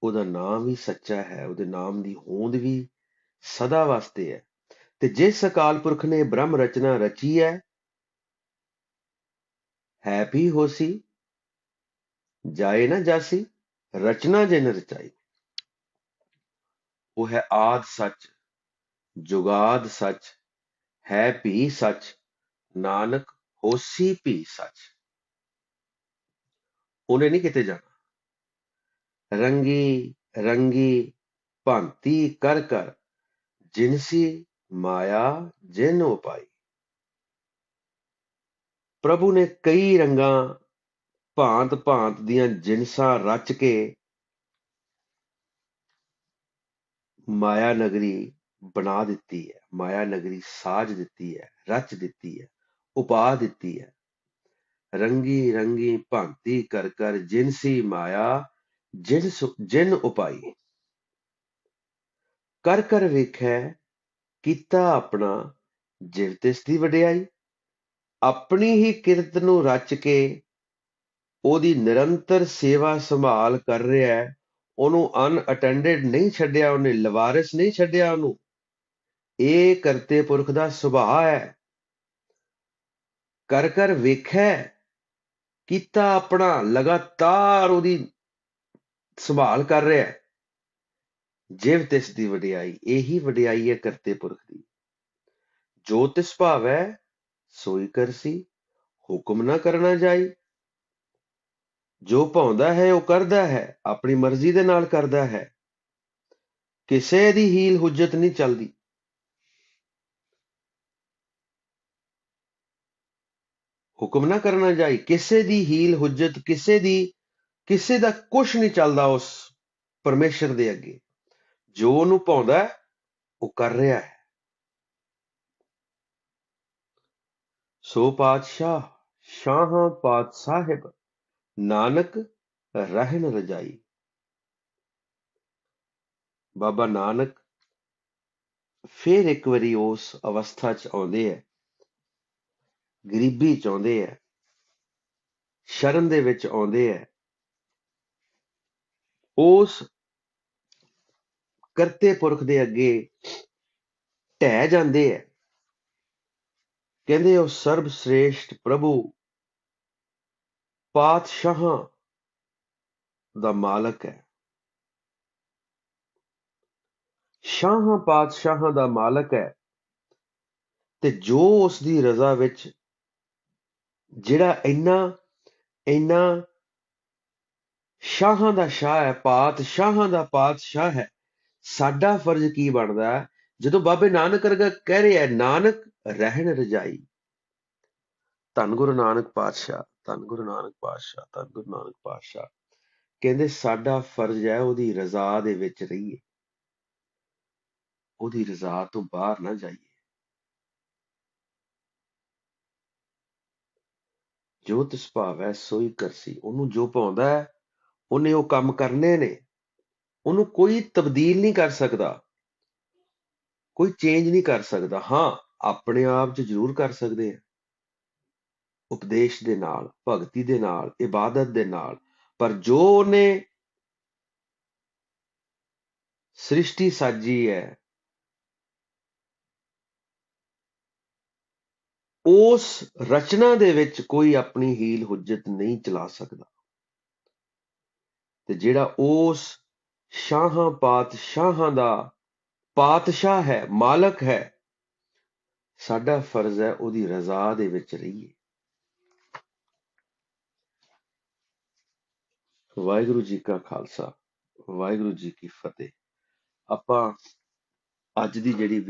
ਉਹਦਾ ਨਾਮ ਹੀ ਸੱਚਾ ਹੈ ਉਹਦੇ ਨਾਮ ਦੀ ਹੋਂਦ ਵੀ ਸਦਾ ਵਾਸਤੇ ਹੈ ਤੇ ਜਿਸ ਅਕਾਲ ਪੁਰਖ ਨੇ ਬ੍ਰਹਮ ਰਚਨਾ ਰਚੀ ਹੈ ਹੈ ਵੀ ਹੋਸੀ ਜਾਏ ਨਾ ਜਾਸੀ ਰਚਨਾ ਜਿਨ ਰਚਾਈ वो है आद सच जुगाद सच है भी सच नानक होसी भी सच उन्हें नहीं कितने जाना रंगी रंगी भांति कर कर जिनसी माया जिन उपाई प्रभु ने कई रंगा भांत भांत दिया जिनसा रच के ਮਾਇਆ ਨਗਰੀ ਬਣਾ ਦਿੱਤੀ ਹੈ ਮਾਇਆ ਨਗਰੀ ਸਾਜ ਦਿੱਤੀ ਹੈ ਰਚ ਦਿੱਤੀ ਹੈ ਉਪਾ ਦਿੱਤੀ ਹੈ ਰੰਗੀ ਰੰਗੀ ਭਾਂਤੀ ਕਰ ਕਰ ਜਿਨਸੀ ਮਾਇਆ ਜਿਨ ਜਿਨ ਉਪਾਈ ਕਰ ਕਰ ਵੇਖੈ ਕੀਤਾ ਆਪਣਾ ਜਿਵ ਤਿਸ ਦੀ ਵਡਿਆਈ ਆਪਣੀ ਹੀ ਕਿਰਤ ਨੂੰ ਰਚ ਕੇ ਉਹਦੀ ਨਿਰੰਤਰ ਸੇਵਾ ਸੰਭਾਲ ਕਰ ਰਿਹਾ ਹੈ ਉਹਨੂੰ ਅਨਅਟੈਂਡਡ ਨਹੀਂ ਛੱਡਿਆ ਉਹਨੇ ਲਵਾਰਿਸ ਨਹੀਂ ਛੱਡਿਆ ਉਹਨੂੰ ਇਹ ਕਰਤੇ ਪੁਰਖ ਦਾ ਸੁਭਾਅ ਹੈ ਕਰ ਕਰ ਵੇਖੈ ਕੀਤਾ ਆਪਣਾ ਲਗਾਤਾਰ ਉਹਦੀ ਸੰਭਾਲ ਕਰ ਰਿਹਾ ਹੈ ਜਿਵ ਤਿਸ ਦੀ ਵਡਿਆਈ ਇਹੀ ਵਡਿਆਈ ਹੈ ਕਰਤੇ ਪੁਰਖ ਦੀ ਜੋ ਤਿਸ ਭਾਵੈ ਸੋਈ ਕਰਸੀ ਹੁਕਮ ਨਾ ਕਰਨਾ ਜਾਈ ਜੋ ਪਾਉਂਦਾ ਹੈ ਉਹ ਕਰਦਾ ਹੈ ਆਪਣੀ ਮਰਜ਼ੀ ਦੇ ਨਾਲ ਕਰਦਾ ਹੈ ਕਿਸੇ ਦੀ ਹੀਲ ਹੁਜਤ ਨਹੀਂ ਚੱਲਦੀ ਹੁਕਮ ਨਾ ਕਰਨਾ ਜਾਈ ਕਿਸੇ ਦੀ ਹੀਲ ਹੁਜਤ ਕਿਸੇ ਦੀ ਕਿਸੇ ਦਾ ਕੁਝ ਨਹੀਂ ਚੱਲਦਾ ਉਸ ਪਰਮੇਸ਼ਰ ਦੇ ਅੱਗੇ ਜੋ ਉਹਨੂੰ ਪਾਉਂਦਾ ਉਹ ਕਰ ਰਿਹਾ ਹੈ ਸੋ ਪਾਤਸ਼ਾਹ ਸ਼ਾਹਾਂ ਪਾਤ ਨਾਨਕ ਰਹਿਣ ਰਜਾਈ ਬਾਬਾ ਨਾਨਕ ਫੇਰ ਇੱਕ ਵਾਰੀ ਉਸ ਅਵਸਥਾ 'ਚ ਆਉਂਦੇ ਐ ਗਰੀਬੀ ਚ ਆਉਂਦੇ ਐ ਸ਼ਰਨ ਦੇ ਵਿੱਚ ਆਉਂਦੇ ਐ ਉਸ ਕਰਤੇ ਪੁਰਖ ਦੇ ਅੱਗੇ ਟਹਿ ਜਾਂਦੇ ਐ ਕਹਿੰਦੇ ਉਹ ਸਰਬ ਸ੍ਰੇਸ਼ਟ ਪ੍ਰਭੂ ਪਾਤਸ਼ਾਹਾਂ ਦਾ ਮਾਲਕ ਹੈ ਸ਼ਾਹਾਂ ਪਾਤਸ਼ਾਹਾਂ ਦਾ ਮਾਲਕ ਹੈ ਤੇ ਜੋ ਉਸ ਦੀ ਰਜ਼ਾ ਵਿੱਚ ਜਿਹੜਾ ਇੰਨਾ ਇੰਨਾ ਸ਼ਾਹਾਂ ਦਾ ਸ਼ਾਹ ਹੈ ਪਾਤਸ਼ਾਹਾਂ ਦਾ ਪਾਤਸ਼ਾਹ ਹੈ ਸਾਡਾ ਫਰਜ਼ ਕੀ ਬਣਦਾ ਜਦੋਂ ਬਾਬੇ ਨਾਨਕ ਵਰਗਾ ਕਹਿ ਰਿਹਾ ਨਾਨਕ ਰਹਿਣ ਰਜਾਈ ਧੰਗੁਰੂ ਨਾਨਕ ਪਾਤਸ਼ਾਹ ਧੰਨ ਗੁਰੂ ਨਾਨਕ ਪਾਤਸ਼ਾਹ ਧੰਨ ਗੁਰੂ ਨਾਨਕ ਪਾਤਸ਼ਾਹ ਕਹਿੰਦੇ ਸਾਡਾ ਫਰਜ਼ ਹੈ ਉਹਦੀ ਰਜ਼ਾ ਦੇ ਵਿੱਚ ਰਹੀਏ ਉਹਦੀ ਰਜ਼ਾ ਤੋਂ ਬਾਹਰ ਨਾ ਜਾਈਏ ਜੋ ਤਿਸ ਭਾਵੈ ਸੋਈ ਕਰਸੀ ਉਹਨੂੰ ਜੋ ਪਾਉਂਦਾ ਹੈ ਉਹਨੇ ਉਹ ਕੰਮ ਕਰਨੇ ਨੇ ਉਹਨੂੰ ਕੋਈ ਤਬਦੀਲ ਨਹੀਂ ਕਰ ਸਕਦਾ ਕੋਈ ਚੇਂਜ ਨਹੀਂ ਕਰ ਸਕਦਾ ਹਾਂ ਆਪਣੇ ਆਪ 'ਚ ਜ਼ਰੂਰ ਕਰ ਸਕਦੇ ਆ ਉਪਦੇਸ਼ ਦੇ ਨਾਲ ਭਗਤੀ ਦੇ ਨਾਲ ਇਬਾਦਤ ਦੇ ਨਾਲ ਪਰ ਜੋ ਉਹਨੇ ਸ੍ਰਿਸ਼ਟੀ ਸਾਜੀ ਹੈ ਉਸ ਰਚਨਾ ਦੇ ਵਿੱਚ ਕੋਈ ਆਪਣੀ ਹੀਲ ਹੁਜਤ ਨਹੀਂ ਚਲਾ ਸਕਦਾ ਤੇ ਜਿਹੜਾ ਉਸ ਸ਼ਾਹਾਂ ਪਾਤਸ਼ਾਹਾਂ ਦਾ ਪਾਤਸ਼ਾਹ ਹੈ ਮਾਲਕ ਹੈ ਸਾਡਾ ਫਰਜ਼ ਹੈ ਉਹਦੀ ਰਜ਼ਾ ਦੇ ਵਿੱਚ ਰਹੀਏ ਵਾਹਿਗੁਰੂ ਜੀ ਕਾ ਖਾਲਸਾ ਵਾਹਿਗੁਰੂ ਜੀ ਕੀ ਫਤਿਹ ਆਪਾਂ ਅੱਜ ਦੀ ਜਿਹੜੀ